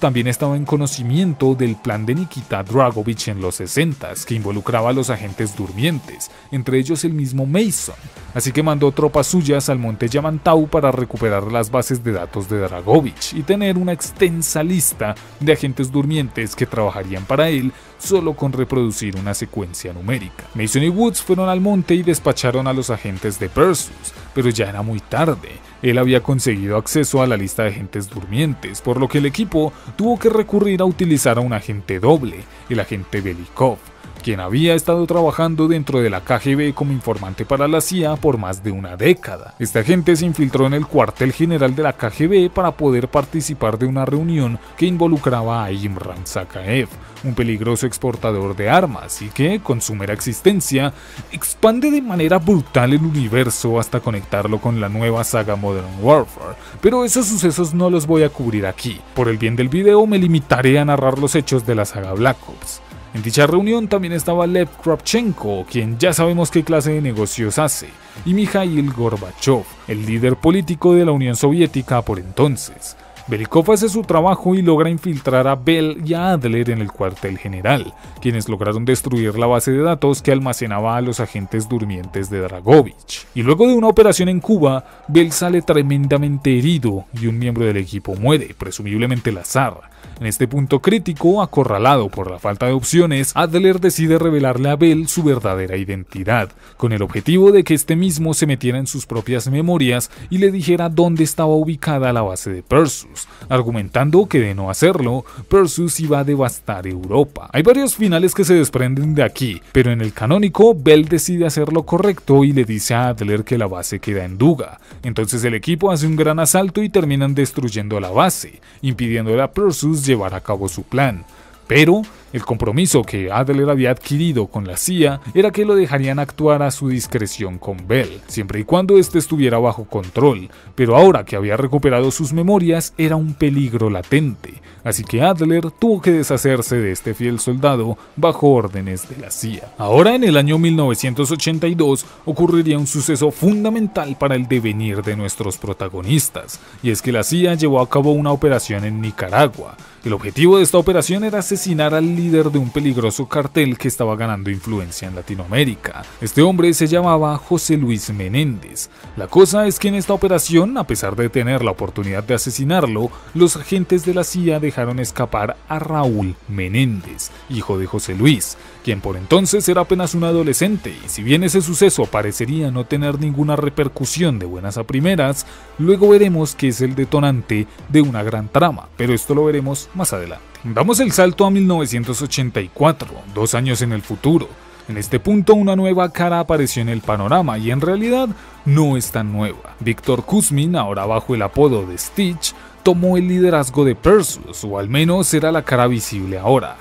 también estaba en conocimiento del plan de Nikita Dragovich en los 60s, que involucraba a los agentes durmientes, entre ellos el mismo Mason. Así que mandó tropas suyas al monte Yamantau para recuperar las bases de datos de Dragovich y tener una extensa lista de agentes durmientes que trabajarían para él solo con reproducir una secuencia numérica. Mason y Woods fueron al monte y despacharon a los agentes de Persus, pero ya era muy tarde él había conseguido acceso a la lista de agentes durmientes, por lo que el equipo tuvo que recurrir a utilizar a un agente doble, el agente Belikov, quien había estado trabajando dentro de la KGB como informante para la CIA por más de una década. Este agente se infiltró en el cuartel general de la KGB para poder participar de una reunión que involucraba a Imran Sakaev, un peligroso exportador de armas y que, con su mera existencia, expande de manera brutal el universo hasta conectarlo con la nueva saga Modern Warfare. Pero esos sucesos no los voy a cubrir aquí. Por el bien del video me limitaré a narrar los hechos de la saga Black Ops. En dicha reunión también estaba Lev Kravchenko, quien ya sabemos qué clase de negocios hace, y Mikhail Gorbachev, el líder político de la Unión Soviética por entonces. Belikov hace su trabajo y logra infiltrar a Bell y a Adler en el cuartel general, quienes lograron destruir la base de datos que almacenaba a los agentes durmientes de Dragovich. Y luego de una operación en Cuba, Bell sale tremendamente herido y un miembro del equipo muere, presumiblemente Lazar, en este punto crítico, acorralado por la falta de opciones, Adler decide revelarle a Bell su verdadera identidad, con el objetivo de que este mismo se metiera en sus propias memorias y le dijera dónde estaba ubicada la base de Persus, argumentando que de no hacerlo, Persus iba a devastar Europa. Hay varios finales que se desprenden de aquí, pero en el canónico, Bell decide hacer lo correcto y le dice a Adler que la base queda en Duga Entonces el equipo hace un gran asalto y terminan destruyendo la base, impidiéndole a Persus llevar a cabo su plan, pero el compromiso que Adler había adquirido con la CIA era que lo dejarían actuar a su discreción con Bell, siempre y cuando éste estuviera bajo control, pero ahora que había recuperado sus memorias era un peligro latente, así que Adler tuvo que deshacerse de este fiel soldado bajo órdenes de la CIA. Ahora en el año 1982 ocurriría un suceso fundamental para el devenir de nuestros protagonistas, y es que la CIA llevó a cabo una operación en Nicaragua. El objetivo de esta operación era asesinar al líder de un peligroso cartel que estaba ganando influencia en Latinoamérica. Este hombre se llamaba José Luis Menéndez. La cosa es que en esta operación, a pesar de tener la oportunidad de asesinarlo, los agentes de la CIA dejaron escapar a Raúl Menéndez, hijo de José Luis, quien por entonces era apenas un adolescente y si bien ese suceso parecería no tener ninguna repercusión de buenas a primeras, luego veremos que es el detonante de una gran trama, pero esto lo veremos más adelante. Damos el salto a 1984, dos años en el futuro. En este punto una nueva cara apareció en el panorama y en realidad no es tan nueva. Víctor Kuzmin, ahora bajo el apodo de Stitch, tomó el liderazgo de Persus o al menos era la cara visible ahora.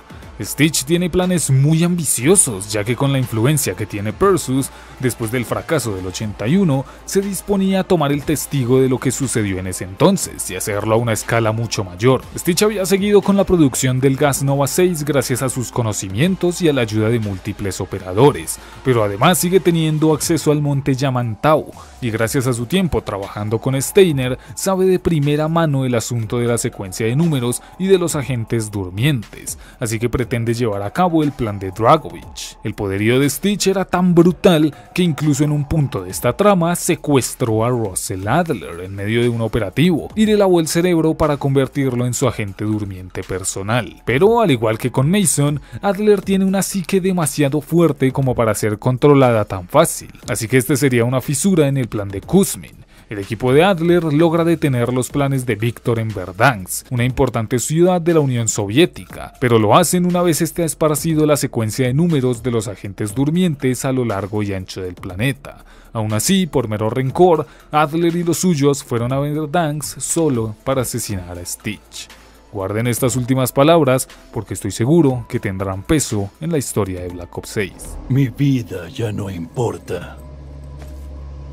Stitch tiene planes muy ambiciosos, ya que con la influencia que tiene Persus, después del fracaso del 81, se disponía a tomar el testigo de lo que sucedió en ese entonces y hacerlo a una escala mucho mayor. Stitch había seguido con la producción del gas Nova 6 gracias a sus conocimientos y a la ayuda de múltiples operadores, pero además sigue teniendo acceso al monte Yamantau y gracias a su tiempo trabajando con Steiner, sabe de primera mano el asunto de la secuencia de números y de los agentes durmientes, así que pretende de llevar a cabo el plan de Dragovich. El poderío de Stitch era tan brutal que incluso en un punto de esta trama secuestró a Russell Adler en medio de un operativo y le lavó el cerebro para convertirlo en su agente durmiente personal. Pero al igual que con Mason, Adler tiene una psique demasiado fuerte como para ser controlada tan fácil, así que este sería una fisura en el plan de Kuzmin. El equipo de Adler logra detener los planes de Víctor en Verdansk, una importante ciudad de la Unión Soviética, pero lo hacen una vez esté esparcido la secuencia de números de los agentes durmientes a lo largo y ancho del planeta. Aún así, por mero rencor, Adler y los suyos fueron a Verdansk solo para asesinar a Stitch. Guarden estas últimas palabras porque estoy seguro que tendrán peso en la historia de Black Ops 6. Mi vida ya no importa.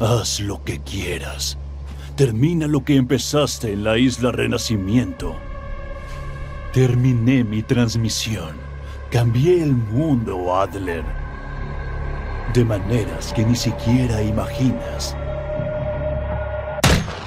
Haz lo que quieras. Termina lo que empezaste en la isla Renacimiento. Terminé mi transmisión. Cambié el mundo, Adler. De maneras que ni siquiera imaginas.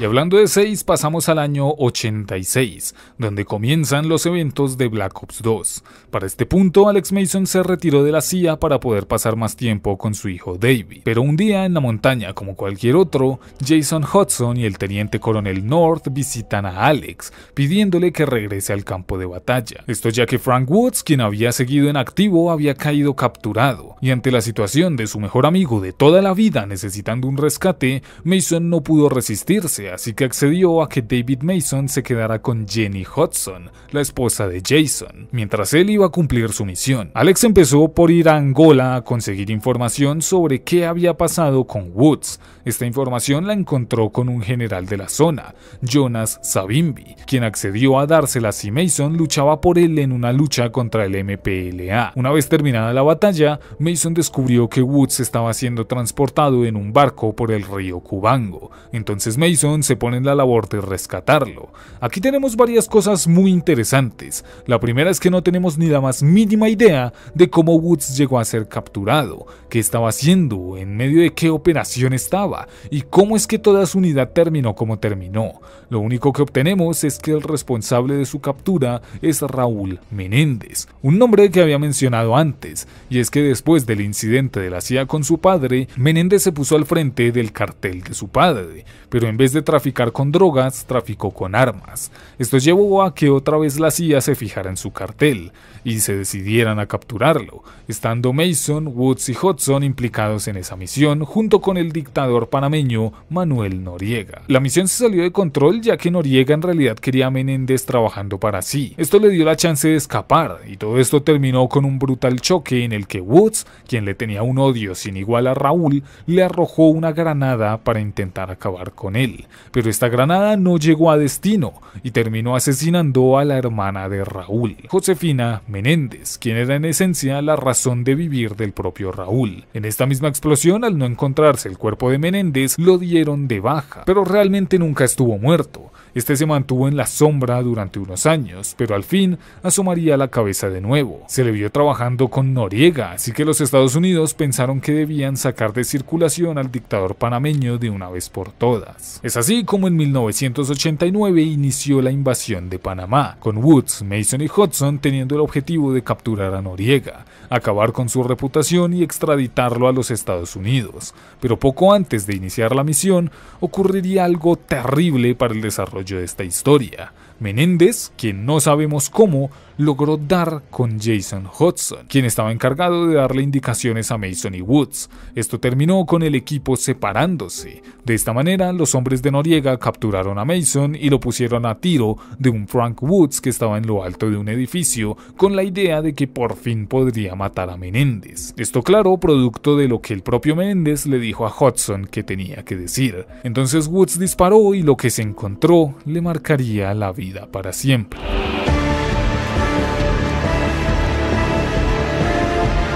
Y hablando de 6, pasamos al año 86, donde comienzan los eventos de Black Ops 2. Para este punto, Alex Mason se retiró de la CIA para poder pasar más tiempo con su hijo David. Pero un día en la montaña, como cualquier otro, Jason Hudson y el teniente coronel North visitan a Alex, pidiéndole que regrese al campo de batalla. Esto ya que Frank Woods, quien había seguido en activo, había caído capturado, y ante la situación de su mejor amigo de toda la vida necesitando un rescate, Mason no pudo resistirse así que accedió a que David Mason se quedara con Jenny Hudson, la esposa de Jason, mientras él iba a cumplir su misión. Alex empezó por ir a Angola a conseguir información sobre qué había pasado con Woods. Esta información la encontró con un general de la zona, Jonas Savimbi, quien accedió a dársela si Mason luchaba por él en una lucha contra el MPLA. Una vez terminada la batalla, Mason descubrió que Woods estaba siendo transportado en un barco por el río Cubango. Entonces Mason se pone en la labor de rescatarlo. Aquí tenemos varias cosas muy interesantes. La primera es que no tenemos ni la más mínima idea de cómo Woods llegó a ser capturado, qué estaba haciendo, en medio de qué operación estaba y cómo es que toda su unidad terminó como terminó. Lo único que obtenemos es que el responsable de su captura es Raúl Menéndez, un nombre que había mencionado antes, y es que después del incidente de la CIA con su padre, Menéndez se puso al frente del cartel de su padre, pero en vez de traficar con drogas, traficó con armas. Esto llevó a que otra vez la CIA se fijara en su cartel y se decidieran a capturarlo, estando Mason, Woods y Hudson implicados en esa misión, junto con el dictador panameño Manuel Noriega. La misión se salió de control ya que Noriega en realidad quería a Menéndez trabajando para sí. Esto le dio la chance de escapar y todo esto terminó con un brutal choque en el que Woods, quien le tenía un odio sin igual a Raúl, le arrojó una granada para intentar acabar con con él, pero esta granada no llegó a destino y terminó asesinando a la hermana de Raúl, Josefina Menéndez, quien era en esencia la razón de vivir del propio Raúl. En esta misma explosión, al no encontrarse el cuerpo de Menéndez, lo dieron de baja, pero realmente nunca estuvo muerto, este se mantuvo en la sombra durante unos años, pero al fin asomaría la cabeza de nuevo. Se le vio trabajando con Noriega, así que los Estados Unidos pensaron que debían sacar de circulación al dictador panameño de una vez por todas. Es así como en 1989 inició la invasión de Panamá, con Woods, Mason y Hudson teniendo el objetivo de capturar a Noriega, acabar con su reputación y extraditarlo a los Estados Unidos. Pero poco antes de iniciar la misión, ocurriría algo terrible para el desarrollo de esta historia. Menéndez, quien no sabemos cómo, logró dar con Jason Hudson, quien estaba encargado de darle indicaciones a Mason y Woods. Esto terminó con el equipo separándose. De esta manera, los hombres de Noriega capturaron a Mason y lo pusieron a tiro de un Frank Woods que estaba en lo alto de un edificio con la idea de que por fin podría matar a Menéndez. Esto claro, producto de lo que el propio Menéndez le dijo a Hudson que tenía que decir. Entonces Woods disparó y lo que se encontró le marcaría la vida para siempre.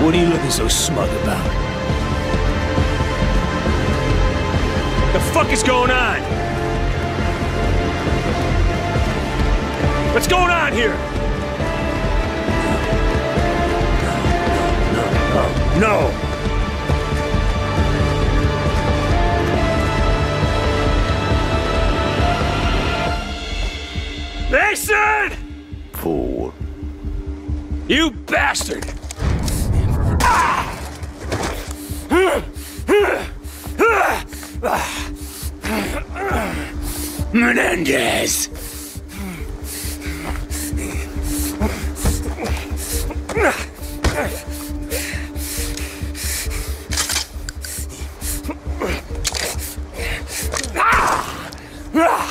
What are you looking so smug about? The fuck is going on? What's going on here? No. no, no, no Mason! Fool. You bastard! Menendez! Ah!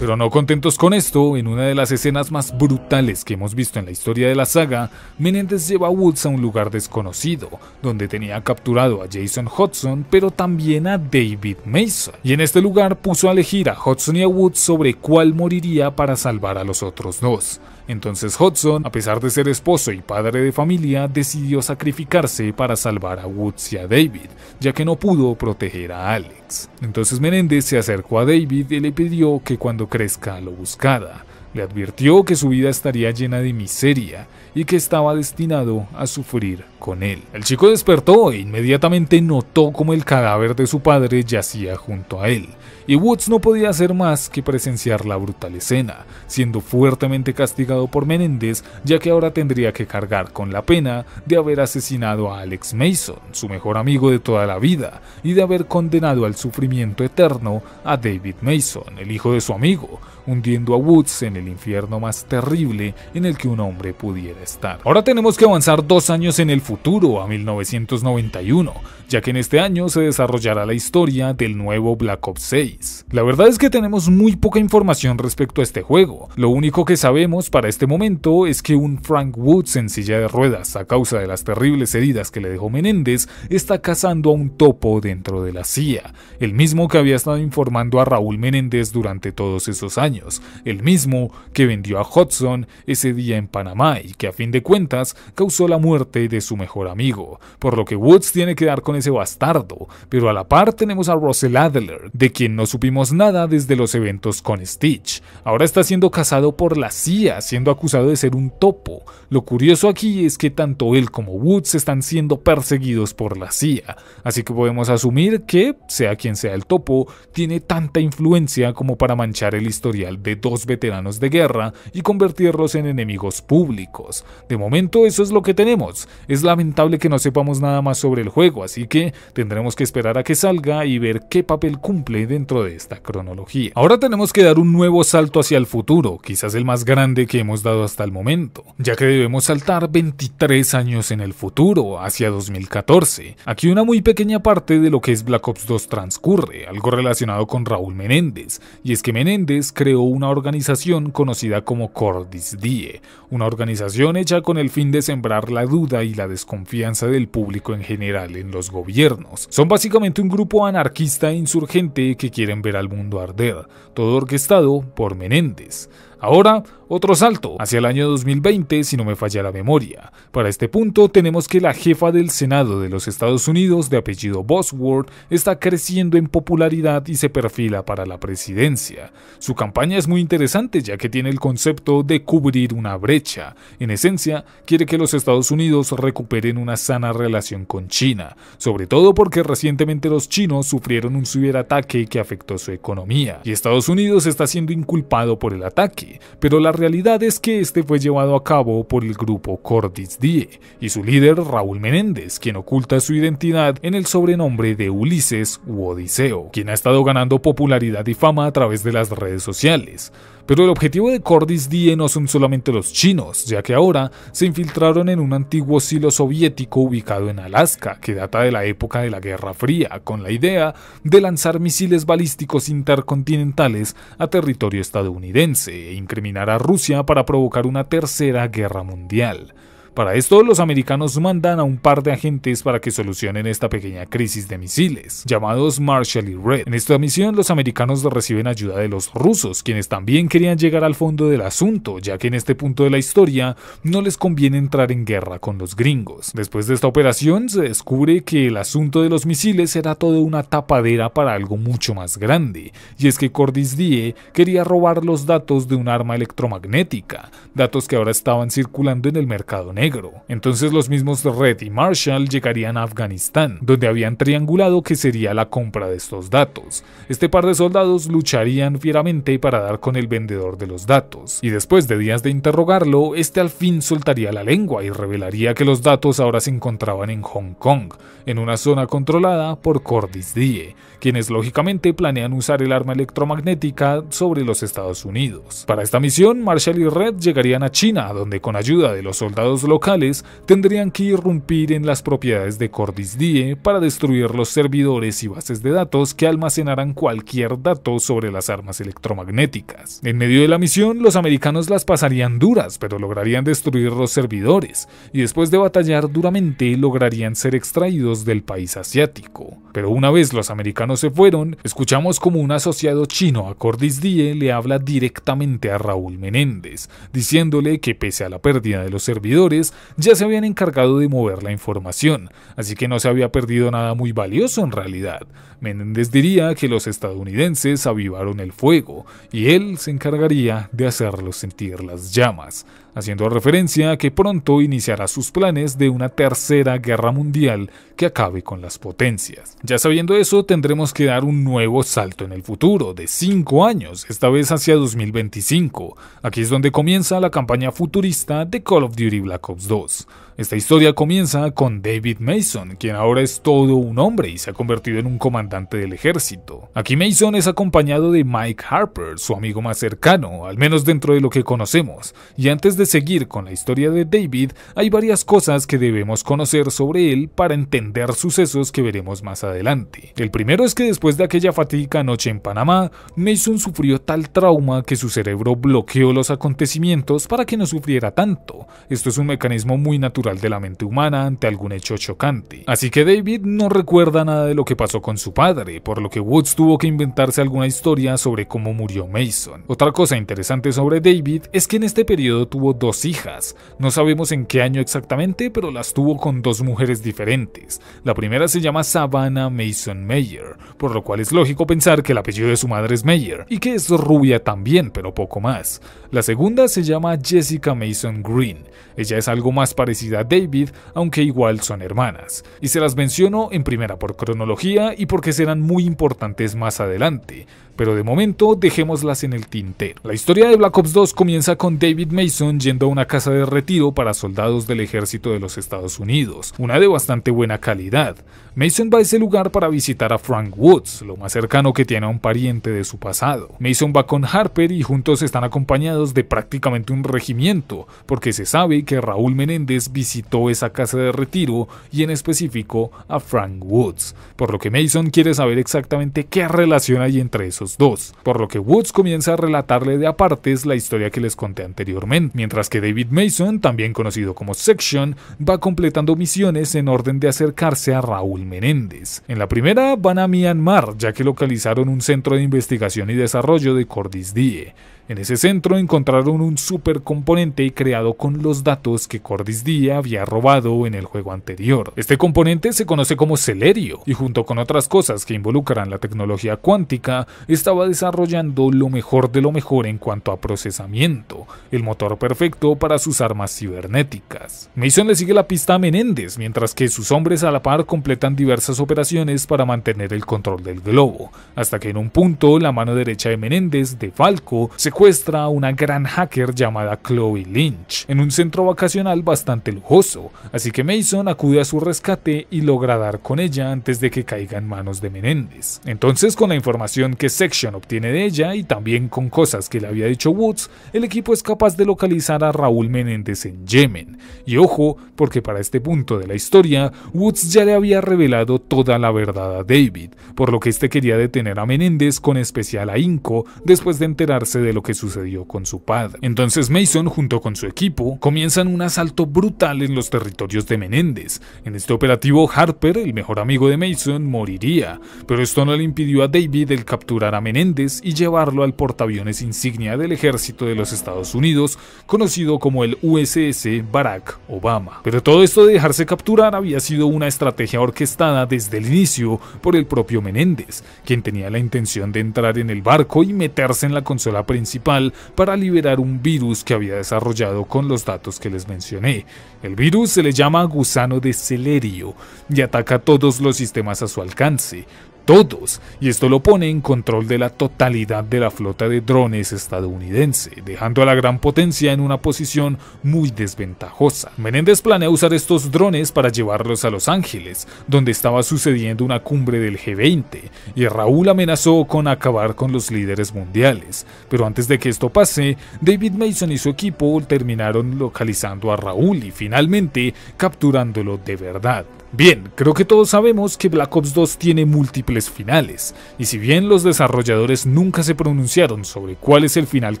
no contentos con esto, en una de las escenas más brutales que hemos visto en la historia de la saga, Menéndez lleva a Woods a un lugar desconocido, donde tenía capturado a Jason Hudson, pero también a David Mason, y en este lugar puso a elegir a Hudson y a Woods sobre cuál moriría para salvar a los otros dos. Entonces Hudson, a pesar de ser esposo y padre de familia, decidió sacrificarse para salvar a Woods y a David, ya que no pudo proteger a Alex. Entonces Menéndez se acercó a David y le pidió que cuando crezca lo buscara. Le advirtió que su vida estaría llena de miseria y que estaba destinado a sufrir con él. El chico despertó e inmediatamente notó como el cadáver de su padre yacía junto a él, y Woods no podía hacer más que presenciar la brutal escena, siendo fuertemente castigado por Menéndez ya que ahora tendría que cargar con la pena de haber asesinado a Alex Mason, su mejor amigo de toda la vida, y de haber condenado al sufrimiento eterno a David Mason, el hijo de su amigo, hundiendo a Woods en el infierno más terrible en el que un hombre pudiera estar. Ahora tenemos que avanzar dos años en el futuro, a 1991, ya que en este año se desarrollará la historia del nuevo Black Ops 6. La verdad es que tenemos muy poca información respecto a este juego, lo único que sabemos para este momento es que un Frank Woods en silla de ruedas a causa de las terribles heridas que le dejó Menéndez está cazando a un topo dentro de la CIA, el mismo que había estado informando a Raúl Menéndez durante todos esos años el mismo que vendió a Hudson ese día en Panamá y que a fin de cuentas causó la muerte de su mejor amigo, por lo que Woods tiene que dar con ese bastardo, pero a la par tenemos a Russell Adler, de quien no supimos nada desde los eventos con Stitch. Ahora está siendo casado por la CIA, siendo acusado de ser un topo. Lo curioso aquí es que tanto él como Woods están siendo perseguidos por la CIA, así que podemos asumir que, sea quien sea el topo, tiene tanta influencia como para manchar el historial de dos veteranos de guerra y convertirlos en enemigos públicos. De momento eso es lo que tenemos. Es lamentable que no sepamos nada más sobre el juego, así que tendremos que esperar a que salga y ver qué papel cumple dentro de esta cronología. Ahora tenemos que dar un nuevo salto hacia el futuro, quizás el más grande que hemos dado hasta el momento, ya que debemos saltar 23 años en el futuro, hacia 2014. Aquí una muy pequeña parte de lo que es Black Ops 2 transcurre, algo relacionado con Raúl Menéndez, y es que Menéndez cree creó una organización conocida como Cordis Die, una organización hecha con el fin de sembrar la duda y la desconfianza del público en general en los gobiernos. Son básicamente un grupo anarquista e insurgente que quieren ver al mundo arder, todo orquestado por Menéndez. Ahora, otro salto, hacia el año 2020 si no me falla la memoria. Para este punto tenemos que la jefa del Senado de los Estados Unidos de apellido Bosworth está creciendo en popularidad y se perfila para la presidencia. Su campaña es muy interesante ya que tiene el concepto de cubrir una brecha. En esencia, quiere que los Estados Unidos recuperen una sana relación con China, sobre todo porque recientemente los chinos sufrieron un ciberataque que afectó su economía, y Estados Unidos está siendo inculpado por el ataque pero la realidad es que este fue llevado a cabo por el grupo Cordis Die y su líder Raúl Menéndez, quien oculta su identidad en el sobrenombre de Ulises u Odiseo, quien ha estado ganando popularidad y fama a través de las redes sociales. Pero el objetivo de Cordis Die no son solamente los chinos, ya que ahora se infiltraron en un antiguo silo soviético ubicado en Alaska, que data de la época de la Guerra Fría, con la idea de lanzar misiles balísticos intercontinentales a territorio estadounidense e incriminar a Rusia para provocar una tercera guerra mundial. Para esto, los americanos mandan a un par de agentes para que solucionen esta pequeña crisis de misiles, llamados Marshall y Red. En esta misión, los americanos reciben ayuda de los rusos, quienes también querían llegar al fondo del asunto, ya que en este punto de la historia no les conviene entrar en guerra con los gringos. Después de esta operación, se descubre que el asunto de los misiles era todo una tapadera para algo mucho más grande, y es que Cordis Die quería robar los datos de un arma electromagnética, datos que ahora estaban circulando en el mercado negro entonces los mismos Red y Marshall llegarían a Afganistán, donde habían triangulado que sería la compra de estos datos. Este par de soldados lucharían fieramente para dar con el vendedor de los datos, y después de días de interrogarlo, este al fin soltaría la lengua y revelaría que los datos ahora se encontraban en Hong Kong, en una zona controlada por Cordis Die, quienes lógicamente planean usar el arma electromagnética sobre los Estados Unidos. Para esta misión, Marshall y Red llegarían a China, donde con ayuda de los soldados locales tendrían que irrumpir en las propiedades de Cordis Die para destruir los servidores y bases de datos que almacenaran cualquier dato sobre las armas electromagnéticas. En medio de la misión, los americanos las pasarían duras, pero lograrían destruir los servidores, y después de batallar duramente lograrían ser extraídos del país asiático. Pero una vez los americanos no se fueron, escuchamos como un asociado chino a Cordis Die le habla directamente a Raúl Menéndez, diciéndole que pese a la pérdida de los servidores, ya se habían encargado de mover la información, así que no se había perdido nada muy valioso en realidad. Menéndez diría que los estadounidenses avivaron el fuego y él se encargaría de hacerlos sentir las llamas haciendo referencia a que pronto iniciará sus planes de una tercera guerra mundial que acabe con las potencias. Ya sabiendo eso, tendremos que dar un nuevo salto en el futuro, de 5 años, esta vez hacia 2025. Aquí es donde comienza la campaña futurista de Call of Duty Black Ops 2. Esta historia comienza con David Mason, quien ahora es todo un hombre y se ha convertido en un comandante del ejército. Aquí Mason es acompañado de Mike Harper, su amigo más cercano, al menos dentro de lo que conocemos, y antes de seguir con la historia de David, hay varias cosas que debemos conocer sobre él para entender sucesos que veremos más adelante. El primero es que después de aquella fatídica noche en Panamá, Mason sufrió tal trauma que su cerebro bloqueó los acontecimientos para que no sufriera tanto. Esto es un mecanismo muy natural de la mente humana ante algún hecho chocante. Así que David no recuerda nada de lo que pasó con su padre, por lo que Woods tuvo que inventarse alguna historia sobre cómo murió Mason. Otra cosa interesante sobre David es que en este periodo tuvo dos hijas. No sabemos en qué año exactamente, pero las tuvo con dos mujeres diferentes. La primera se llama Savannah Mason Mayer, por lo cual es lógico pensar que el apellido de su madre es Mayer, y que es rubia también, pero poco más. La segunda se llama Jessica Mason Green. Ella es algo más parecida a David, aunque igual son hermanas. Y se las menciono en primera por cronología y porque serán muy importantes más adelante pero de momento dejémoslas en el tintero. La historia de Black Ops 2 comienza con David Mason yendo a una casa de retiro para soldados del ejército de los Estados Unidos, una de bastante buena calidad, Mason va a ese lugar para visitar a Frank Woods, lo más cercano que tiene a un pariente de su pasado. Mason va con Harper y juntos están acompañados de prácticamente un regimiento, porque se sabe que Raúl Menéndez visitó esa casa de retiro y en específico a Frank Woods, por lo que Mason quiere saber exactamente qué relación hay entre esos dos, por lo que Woods comienza a relatarle de apartes la historia que les conté anteriormente, mientras que David Mason, también conocido como Section, va completando misiones en orden de acercarse a Raúl Menéndez. En la primera van a Myanmar, ya que localizaron un centro de investigación y desarrollo de Cordis Die. En ese centro encontraron un super componente creado con los datos que Cordis Día había robado en el juego anterior. Este componente se conoce como Celerio y junto con otras cosas que involucran la tecnología cuántica, estaba desarrollando lo mejor de lo mejor en cuanto a procesamiento, el motor perfecto para sus armas cibernéticas. Mason le sigue la pista a Menéndez, mientras que sus hombres a la par completan diversas operaciones para mantener el control del globo, hasta que en un punto la mano derecha de Menéndez, de Falco, se a una gran hacker llamada Chloe Lynch en un centro vacacional bastante lujoso, así que Mason acude a su rescate y logra dar con ella antes de que caiga en manos de Menéndez. Entonces, con la información que Section obtiene de ella y también con cosas que le había dicho Woods, el equipo es capaz de localizar a Raúl Menéndez en Yemen. Y ojo, porque para este punto de la historia, Woods ya le había revelado toda la verdad a David, por lo que este quería detener a Menéndez con especial ahínco después de enterarse de lo que sucedió con su padre. Entonces Mason junto con su equipo comienzan un asalto brutal en los territorios de Menéndez. En este operativo Harper, el mejor amigo de Mason, moriría, pero esto no le impidió a David el capturar a Menéndez y llevarlo al portaaviones insignia del ejército de los Estados Unidos, conocido como el USS Barack Obama. Pero todo esto de dejarse capturar había sido una estrategia orquestada desde el inicio por el propio Menéndez, quien tenía la intención de entrar en el barco y meterse en la consola principal para liberar un virus que había desarrollado con los datos que les mencioné. El virus se le llama gusano de celerio y ataca todos los sistemas a su alcance todos, y esto lo pone en control de la totalidad de la flota de drones estadounidense, dejando a la gran potencia en una posición muy desventajosa. Menéndez planea usar estos drones para llevarlos a Los Ángeles, donde estaba sucediendo una cumbre del G20, y Raúl amenazó con acabar con los líderes mundiales. Pero antes de que esto pase, David Mason y su equipo terminaron localizando a Raúl y finalmente capturándolo de verdad. Bien, creo que todos sabemos que Black Ops 2 tiene múltiples finales, y si bien los desarrolladores nunca se pronunciaron sobre cuál es el final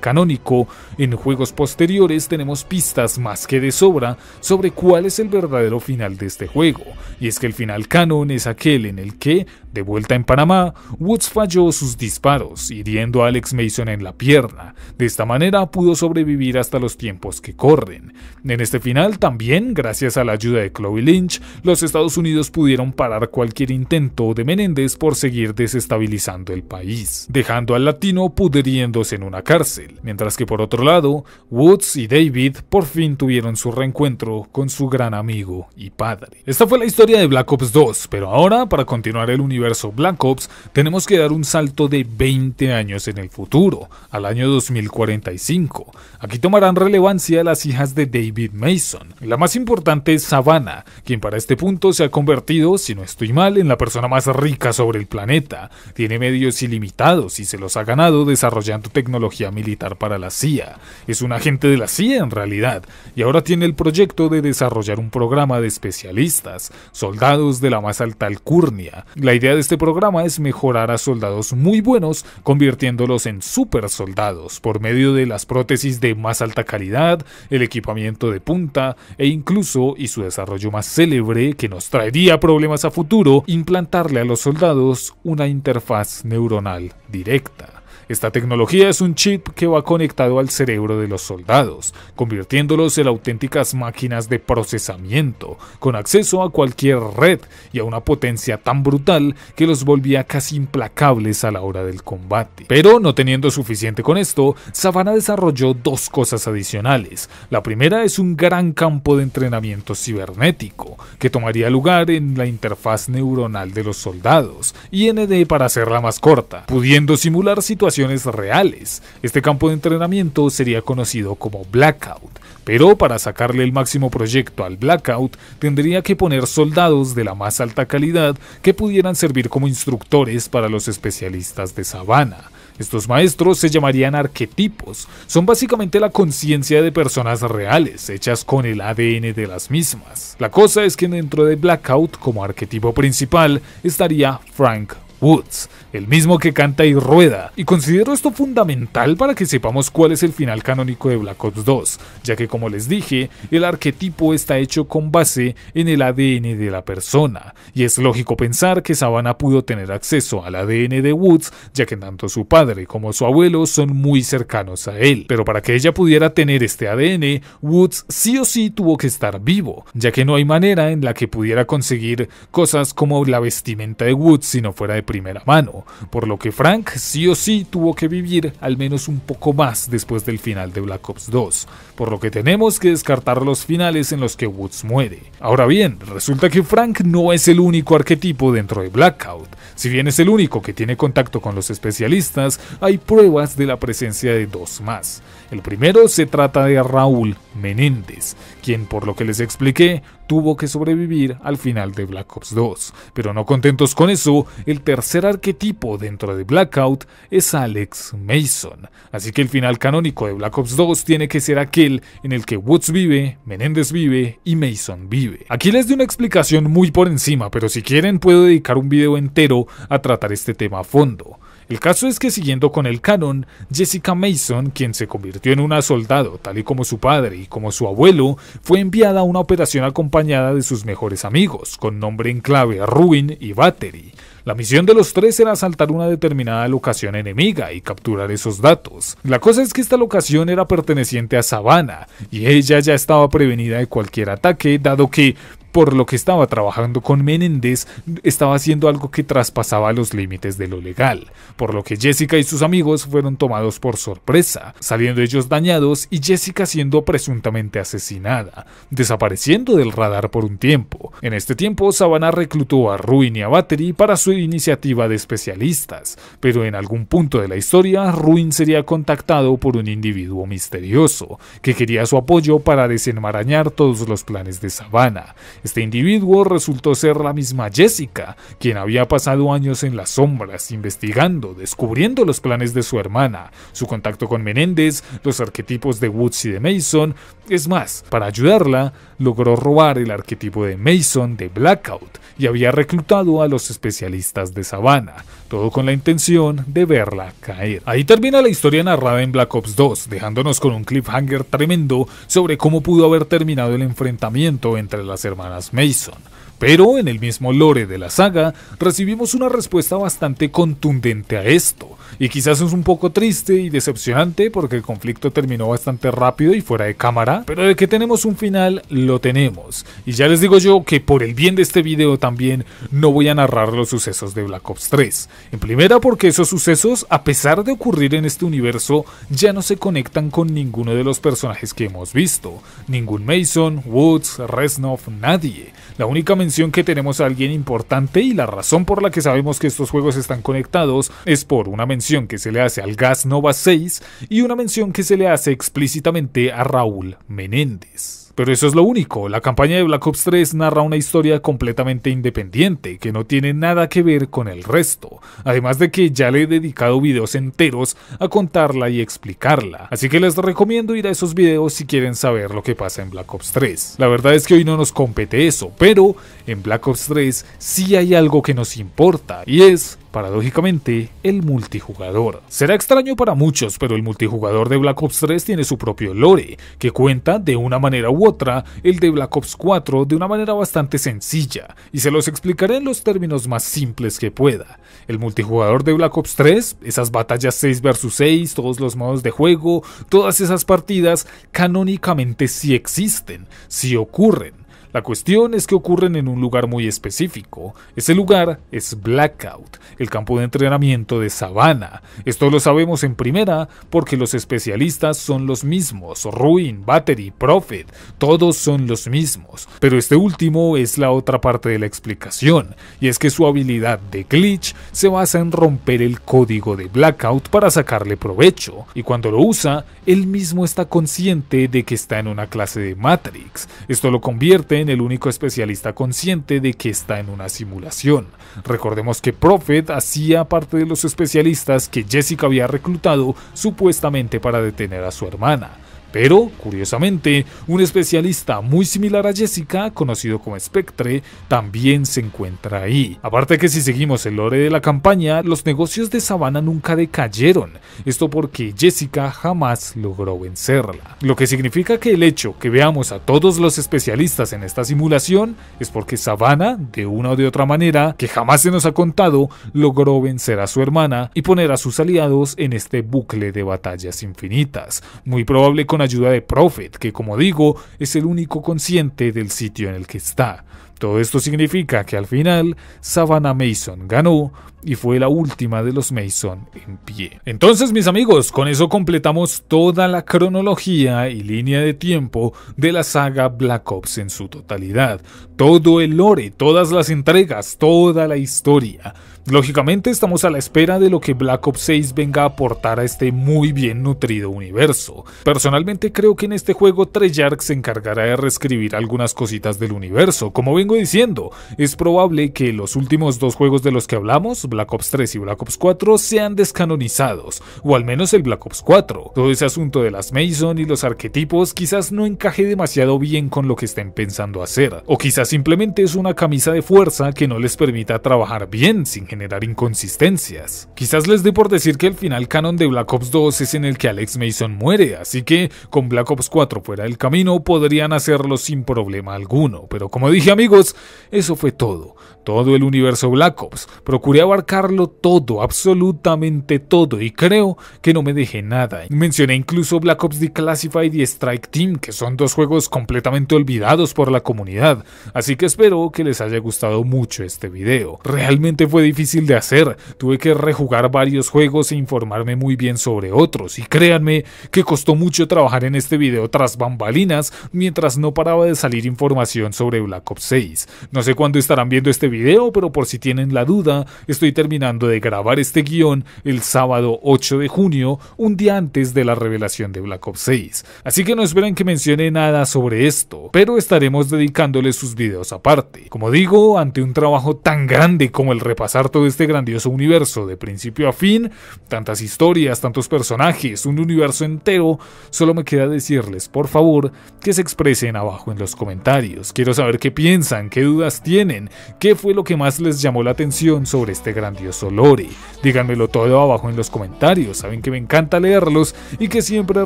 canónico, en juegos posteriores tenemos pistas más que de sobra sobre cuál es el verdadero final de este juego, y es que el final canon es aquel en el que de vuelta en Panamá, Woods falló sus disparos, hiriendo a Alex Mason en la pierna. De esta manera pudo sobrevivir hasta los tiempos que corren. En este final también, gracias a la ayuda de Chloe Lynch, los Estados Unidos pudieron parar cualquier intento de Menéndez por seguir desestabilizando el país, dejando al latino pudriéndose en una cárcel. Mientras que por otro lado, Woods y David por fin tuvieron su reencuentro con su gran amigo y padre. Esta fue la historia de Black Ops 2, pero ahora, para continuar el universo universo Black Ops, tenemos que dar un salto de 20 años en el futuro, al año 2045. Aquí tomarán relevancia las hijas de David Mason. La más importante es Savannah, quien para este punto se ha convertido, si no estoy mal, en la persona más rica sobre el planeta. Tiene medios ilimitados y se los ha ganado desarrollando tecnología militar para la CIA. Es un agente de la CIA en realidad, y ahora tiene el proyecto de desarrollar un programa de especialistas, soldados de la más alta alcurnia. La idea de este programa es mejorar a soldados muy buenos, convirtiéndolos en super soldados por medio de las prótesis de más alta calidad, el equipamiento de punta e incluso, y su desarrollo más célebre que nos traería problemas a futuro, implantarle a los soldados una interfaz neuronal directa. Esta tecnología es un chip que va conectado al cerebro de los soldados, convirtiéndolos en auténticas máquinas de procesamiento, con acceso a cualquier red y a una potencia tan brutal que los volvía casi implacables a la hora del combate. Pero no teniendo suficiente con esto, Savannah desarrolló dos cosas adicionales. La primera es un gran campo de entrenamiento cibernético, que tomaría lugar en la interfaz neuronal de los soldados, IND para hacerla más corta, pudiendo simular situaciones reales. Este campo de entrenamiento sería conocido como Blackout, pero para sacarle el máximo proyecto al Blackout tendría que poner soldados de la más alta calidad que pudieran servir como instructores para los especialistas de Sabana. Estos maestros se llamarían arquetipos, son básicamente la conciencia de personas reales, hechas con el ADN de las mismas. La cosa es que dentro de Blackout, como arquetipo principal, estaría Frank Woods, el mismo que canta y rueda, y considero esto fundamental para que sepamos cuál es el final canónico de Black Ops 2, ya que como les dije, el arquetipo está hecho con base en el ADN de la persona, y es lógico pensar que Savannah pudo tener acceso al ADN de Woods, ya que tanto su padre como su abuelo son muy cercanos a él, pero para que ella pudiera tener este ADN, Woods sí o sí tuvo que estar vivo, ya que no hay manera en la que pudiera conseguir cosas como la vestimenta de Woods si no fuera de primera mano, por lo que Frank sí o sí tuvo que vivir al menos un poco más después del final de Black Ops 2, por lo que tenemos que descartar los finales en los que Woods muere. Ahora bien, resulta que Frank no es el único arquetipo dentro de Blackout, si bien es el único que tiene contacto con los especialistas, hay pruebas de la presencia de dos más. El primero se trata de Raúl Menéndez, quien por lo que les expliqué tuvo que sobrevivir al final de Black Ops 2. Pero no contentos con eso, el tercer arquetipo dentro de Blackout es Alex Mason. Así que el final canónico de Black Ops 2 tiene que ser aquel en el que Woods vive, Menéndez vive y Mason vive. Aquí les doy una explicación muy por encima, pero si quieren puedo dedicar un video entero a tratar este tema a fondo. El caso es que siguiendo con el canon, Jessica Mason, quien se convirtió en una soldado tal y como su padre y como su abuelo, fue enviada a una operación acompañada de sus mejores amigos, con nombre en clave Ruin y Battery. La misión de los tres era asaltar una determinada locación enemiga y capturar esos datos. La cosa es que esta locación era perteneciente a Savannah y ella ya estaba prevenida de cualquier ataque, dado que por lo que estaba trabajando con Menéndez, estaba haciendo algo que traspasaba los límites de lo legal, por lo que Jessica y sus amigos fueron tomados por sorpresa, saliendo ellos dañados y Jessica siendo presuntamente asesinada, desapareciendo del radar por un tiempo. En este tiempo, Savannah reclutó a Ruin y a Battery para su iniciativa de especialistas, pero en algún punto de la historia, Ruin sería contactado por un individuo misterioso, que quería su apoyo para desenmarañar todos los planes de Savannah, este individuo resultó ser la misma Jessica, quien había pasado años en las sombras investigando, descubriendo los planes de su hermana, su contacto con Menéndez, los arquetipos de Woods y de Mason. Es más, para ayudarla, logró robar el arquetipo de Mason de Blackout y había reclutado a los especialistas de Savannah todo con la intención de verla caer. Ahí termina la historia narrada en Black Ops 2, dejándonos con un cliffhanger tremendo sobre cómo pudo haber terminado el enfrentamiento entre las hermanas Mason. Pero en el mismo lore de la saga recibimos una respuesta bastante contundente a esto, y quizás es un poco triste y decepcionante porque el conflicto terminó bastante rápido y fuera de cámara, pero de que tenemos un final lo tenemos. Y ya les digo yo que por el bien de este video también no voy a narrar los sucesos de Black Ops 3. En primera porque esos sucesos, a pesar de ocurrir en este universo, ya no se conectan con ninguno de los personajes que hemos visto. Ningún Mason, Woods, Reznov, nadie. La única mención que tenemos a alguien importante y la razón por la que sabemos que estos juegos están conectados es por una mención que se le hace al Gas Nova 6 y una mención que se le hace explícitamente a Raúl Menéndez. Pero eso es lo único, la campaña de Black Ops 3 narra una historia completamente independiente, que no tiene nada que ver con el resto, además de que ya le he dedicado videos enteros a contarla y explicarla, así que les recomiendo ir a esos videos si quieren saber lo que pasa en Black Ops 3. La verdad es que hoy no nos compete eso, pero en Black Ops 3 sí hay algo que nos importa, y es Paradójicamente, el multijugador. Será extraño para muchos, pero el multijugador de Black Ops 3 tiene su propio lore, que cuenta de una manera u otra el de Black Ops 4 de una manera bastante sencilla, y se los explicaré en los términos más simples que pueda. El multijugador de Black Ops 3, esas batallas 6 vs 6, todos los modos de juego, todas esas partidas, canónicamente sí existen, sí ocurren la cuestión es que ocurren en un lugar muy específico. Ese lugar es Blackout, el campo de entrenamiento de Savannah. Esto lo sabemos en primera porque los especialistas son los mismos. Ruin, Battery, Prophet, todos son los mismos. Pero este último es la otra parte de la explicación, y es que su habilidad de glitch se basa en romper el código de Blackout para sacarle provecho, y cuando lo usa, él mismo está consciente de que está en una clase de Matrix. Esto lo convierte el único especialista consciente de que está en una simulación. Recordemos que Prophet hacía parte de los especialistas que Jessica había reclutado supuestamente para detener a su hermana. Pero, curiosamente, un especialista muy similar a Jessica, conocido como Spectre, también se encuentra ahí. Aparte que si seguimos el lore de la campaña, los negocios de Savannah nunca decayeron, esto porque Jessica jamás logró vencerla. Lo que significa que el hecho que veamos a todos los especialistas en esta simulación es porque Savannah, de una o de otra manera, que jamás se nos ha contado, logró vencer a su hermana y poner a sus aliados en este bucle de batallas infinitas. Muy probable con ayuda de Prophet, que como digo, es el único consciente del sitio en el que está. Todo esto significa que al final Savannah Mason ganó y fue la última de los Mason en pie. Entonces mis amigos, con eso completamos toda la cronología y línea de tiempo de la saga Black Ops en su totalidad. Todo el lore, todas las entregas, toda la historia. Lógicamente estamos a la espera de lo que Black Ops 6 venga a aportar a este muy bien nutrido universo. Personalmente creo que en este juego Treyarch se encargará de reescribir algunas cositas del universo. Como vengo diciendo, es probable que los últimos dos juegos de los que hablamos, Black Ops 3 y Black Ops 4, sean descanonizados, o al menos el Black Ops 4. Todo ese asunto de las Mason y los arquetipos quizás no encaje demasiado bien con lo que estén pensando hacer, o quizás simplemente es una camisa de fuerza que no les permita trabajar bien sin generar inconsistencias. Quizás les dé por decir que el final canon de Black Ops 2 es en el que Alex Mason muere, así que con Black Ops 4 fuera del camino podrían hacerlo sin problema alguno, pero como dije amigos, eso fue todo todo el universo Black Ops. Procuré abarcarlo todo, absolutamente todo, y creo que no me dejé nada. Mencioné incluso Black Ops classified y Strike Team, que son dos juegos completamente olvidados por la comunidad, así que espero que les haya gustado mucho este video. Realmente fue difícil de hacer, tuve que rejugar varios juegos e informarme muy bien sobre otros, y créanme que costó mucho trabajar en este video tras bambalinas mientras no paraba de salir información sobre Black Ops 6. No sé cuándo estarán viendo este video pero por si tienen la duda, estoy terminando de grabar este guión el sábado 8 de junio, un día antes de la revelación de Black Ops 6. Así que no esperen que mencione nada sobre esto, pero estaremos dedicándoles sus videos aparte. Como digo, ante un trabajo tan grande como el repasar todo este grandioso universo de principio a fin, tantas historias, tantos personajes, un universo entero, solo me queda decirles, por favor, que se expresen abajo en los comentarios. Quiero saber qué piensan, qué dudas tienen, qué fue lo que más les llamó la atención sobre este grandioso lore. Díganmelo todo abajo en los comentarios, saben que me encanta leerlos y que siempre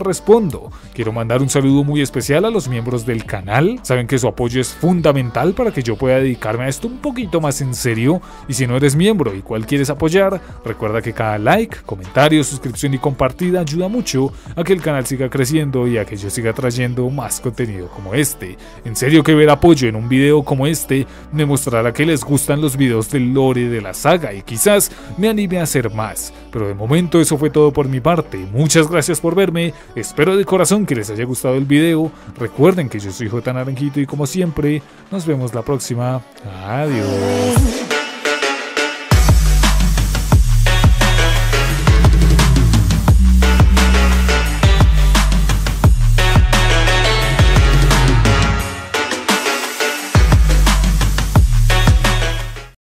respondo. Quiero mandar un saludo muy especial a los miembros del canal, saben que su apoyo es fundamental para que yo pueda dedicarme a esto un poquito más en serio y si no eres miembro y cual quieres apoyar, recuerda que cada like, comentario, suscripción y compartida ayuda mucho a que el canal siga creciendo y a que yo siga trayendo más contenido como este. En serio que ver apoyo en un video como este me mostrará que les gustan los videos del lore de la saga y quizás me anime a hacer más. Pero de momento eso fue todo por mi parte. Muchas gracias por verme. Espero de corazón que les haya gustado el video. Recuerden que yo soy Jotan Naranjito y como siempre, nos vemos la próxima. Adiós.